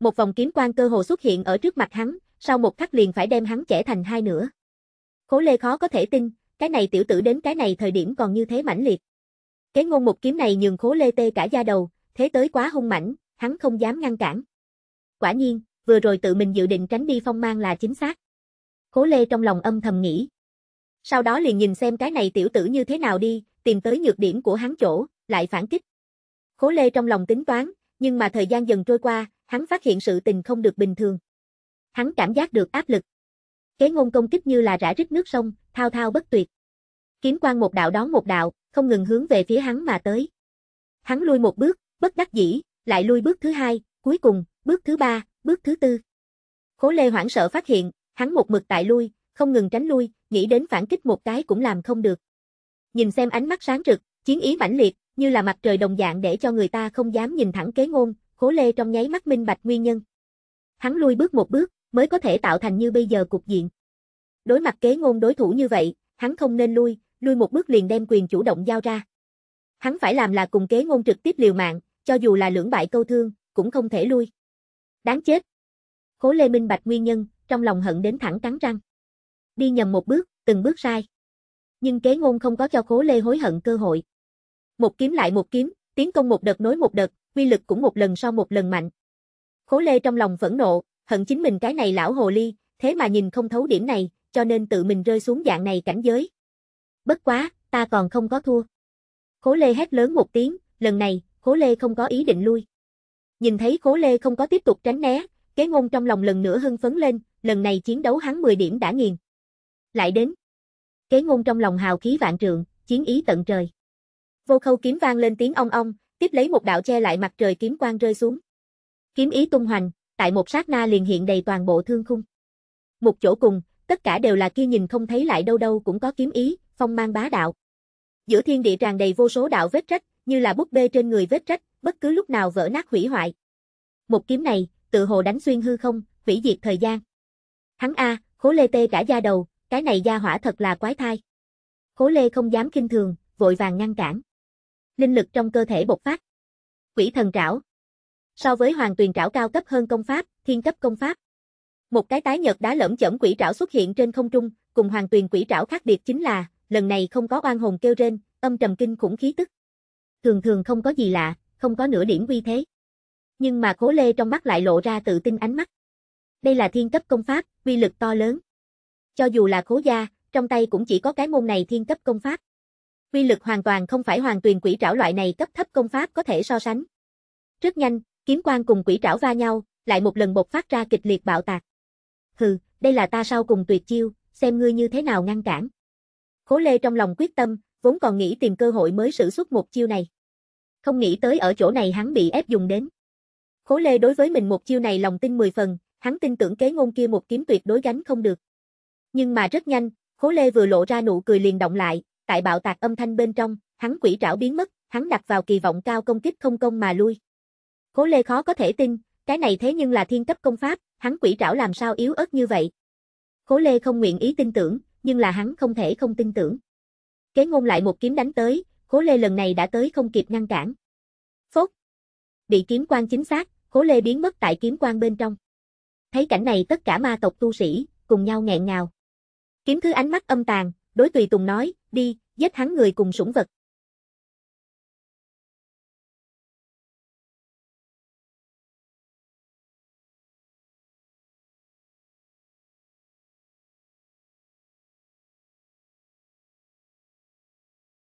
Một vòng kiếm quang cơ hồ xuất hiện ở trước mặt hắn, sau một khắc liền phải đem hắn chẻ thành hai nửa. Khố Lê khó có thể tin, cái này tiểu tử đến cái này thời điểm còn như thế mãnh liệt. Kế ngôn một kiếm này nhường Khố Lê tê cả da đầu, thế tới quá hung mãnh, hắn không dám ngăn cản. Quả nhiên, vừa rồi tự mình dự định tránh đi phong mang là chính xác. Khố Lê trong lòng âm thầm nghĩ. Sau đó liền nhìn xem cái này tiểu tử như thế nào đi, tìm tới nhược điểm của hắn chỗ, lại phản kích. Cố Lê trong lòng tính toán, nhưng mà thời gian dần trôi qua, hắn phát hiện sự tình không được bình thường. Hắn cảm giác được áp lực. Kế ngôn công kích như là rã rít nước sông, thao thao bất tuyệt. Kiếm quang một đạo đón một đạo, không ngừng hướng về phía hắn mà tới. Hắn lui một bước, bất đắc dĩ, lại lui bước thứ hai, cuối cùng, bước thứ ba, bước thứ tư. Cố Lê hoảng sợ phát hiện, hắn một mực tại lui, không ngừng tránh lui, nghĩ đến phản kích một cái cũng làm không được. Nhìn xem ánh mắt sáng rực, Chiến ý mãnh liệt, như là mặt trời đồng dạng để cho người ta không dám nhìn thẳng kế ngôn, Cố Lê trong nháy mắt minh bạch nguyên nhân. Hắn lui bước một bước, mới có thể tạo thành như bây giờ cục diện. Đối mặt kế ngôn đối thủ như vậy, hắn không nên lui, lui một bước liền đem quyền chủ động giao ra. Hắn phải làm là cùng kế ngôn trực tiếp liều mạng, cho dù là lưỡng bại câu thương, cũng không thể lui. Đáng chết. Cố Lê minh bạch nguyên nhân, trong lòng hận đến thẳng cắn răng. Đi nhầm một bước, từng bước sai. Nhưng kế ngôn không có cho Cố Lê hối hận cơ hội một kiếm lại một kiếm, tiến công một đợt nối một đợt, quy lực cũng một lần sau một lần mạnh. Khố Lê trong lòng phẫn nộ, hận chính mình cái này lão hồ ly, thế mà nhìn không thấu điểm này, cho nên tự mình rơi xuống dạng này cảnh giới. Bất quá, ta còn không có thua. Khố Lê hét lớn một tiếng, lần này, Khố Lê không có ý định lui. Nhìn thấy Khố Lê không có tiếp tục tránh né, kế ngôn trong lòng lần nữa hưng phấn lên, lần này chiến đấu hắn 10 điểm đã nghiền. Lại đến. Kế ngôn trong lòng hào khí vạn trượng, chiến ý tận trời. Vô khâu kiếm vang lên tiếng ong ong, tiếp lấy một đạo che lại mặt trời kiếm quang rơi xuống. Kiếm ý tung hoành, tại một sát na liền hiện đầy toàn bộ thương khung. Một chỗ cùng, tất cả đều là kia nhìn không thấy lại đâu đâu cũng có kiếm ý, phong mang bá đạo. Giữa thiên địa tràn đầy vô số đạo vết rách, như là búp bê trên người vết rách, bất cứ lúc nào vỡ nát hủy hoại. Một kiếm này, tự hồ đánh xuyên hư không, hủy diệt thời gian. Hắn a, Khố Lê tê cả da đầu, cái này da hỏa thật là quái thai. Khố Lê không dám kinh thường, vội vàng ngăn cản linh lực trong cơ thể bộc phát. Quỷ thần trảo. So với hoàng tuyền trảo cao cấp hơn công pháp, thiên cấp công pháp. Một cái tái nhật đá lẫm chẩm quỷ trảo xuất hiện trên không trung, cùng hoàng tuyền quỷ trảo khác biệt chính là, lần này không có oan hồn kêu rên, âm trầm kinh khủng khí tức. Thường thường không có gì lạ, không có nửa điểm uy thế. Nhưng mà Cố Lê trong mắt lại lộ ra tự tin ánh mắt. Đây là thiên cấp công pháp, uy lực to lớn. Cho dù là Cố gia, trong tay cũng chỉ có cái môn này thiên cấp công pháp quy lực hoàn toàn không phải hoàn tuyền quỷ trảo loại này cấp thấp công pháp có thể so sánh. Rất nhanh, kiếm quang cùng quỷ trảo va nhau, lại một lần bộc phát ra kịch liệt bạo tạc. Hừ, đây là ta sau cùng tuyệt chiêu, xem ngươi như thế nào ngăn cản. Khố Lê trong lòng quyết tâm, vốn còn nghĩ tìm cơ hội mới sử xuất một chiêu này. Không nghĩ tới ở chỗ này hắn bị ép dùng đến. Khố Lê đối với mình một chiêu này lòng tin 10 phần, hắn tin tưởng kế ngôn kia một kiếm tuyệt đối gánh không được. Nhưng mà rất nhanh, Khố Lê vừa lộ ra nụ cười liền động lại, tại bạo tạc âm thanh bên trong, hắn quỷ trảo biến mất, hắn đặt vào kỳ vọng cao công kích không công mà lui. Cố Lê khó có thể tin, cái này thế nhưng là thiên cấp công pháp, hắn quỷ trảo làm sao yếu ớt như vậy. Cố Lê không nguyện ý tin tưởng, nhưng là hắn không thể không tin tưởng. Kế ngôn lại một kiếm đánh tới, Cố Lê lần này đã tới không kịp ngăn cản. Phốt! Bị kiếm quan chính xác, Cố Lê biến mất tại kiếm quan bên trong. Thấy cảnh này tất cả ma tộc tu sĩ, cùng nhau nghẹn ngào. Kiếm thứ ánh mắt âm tàn, đối tùy tùng nói, đi, giết hắn người cùng sủng vật.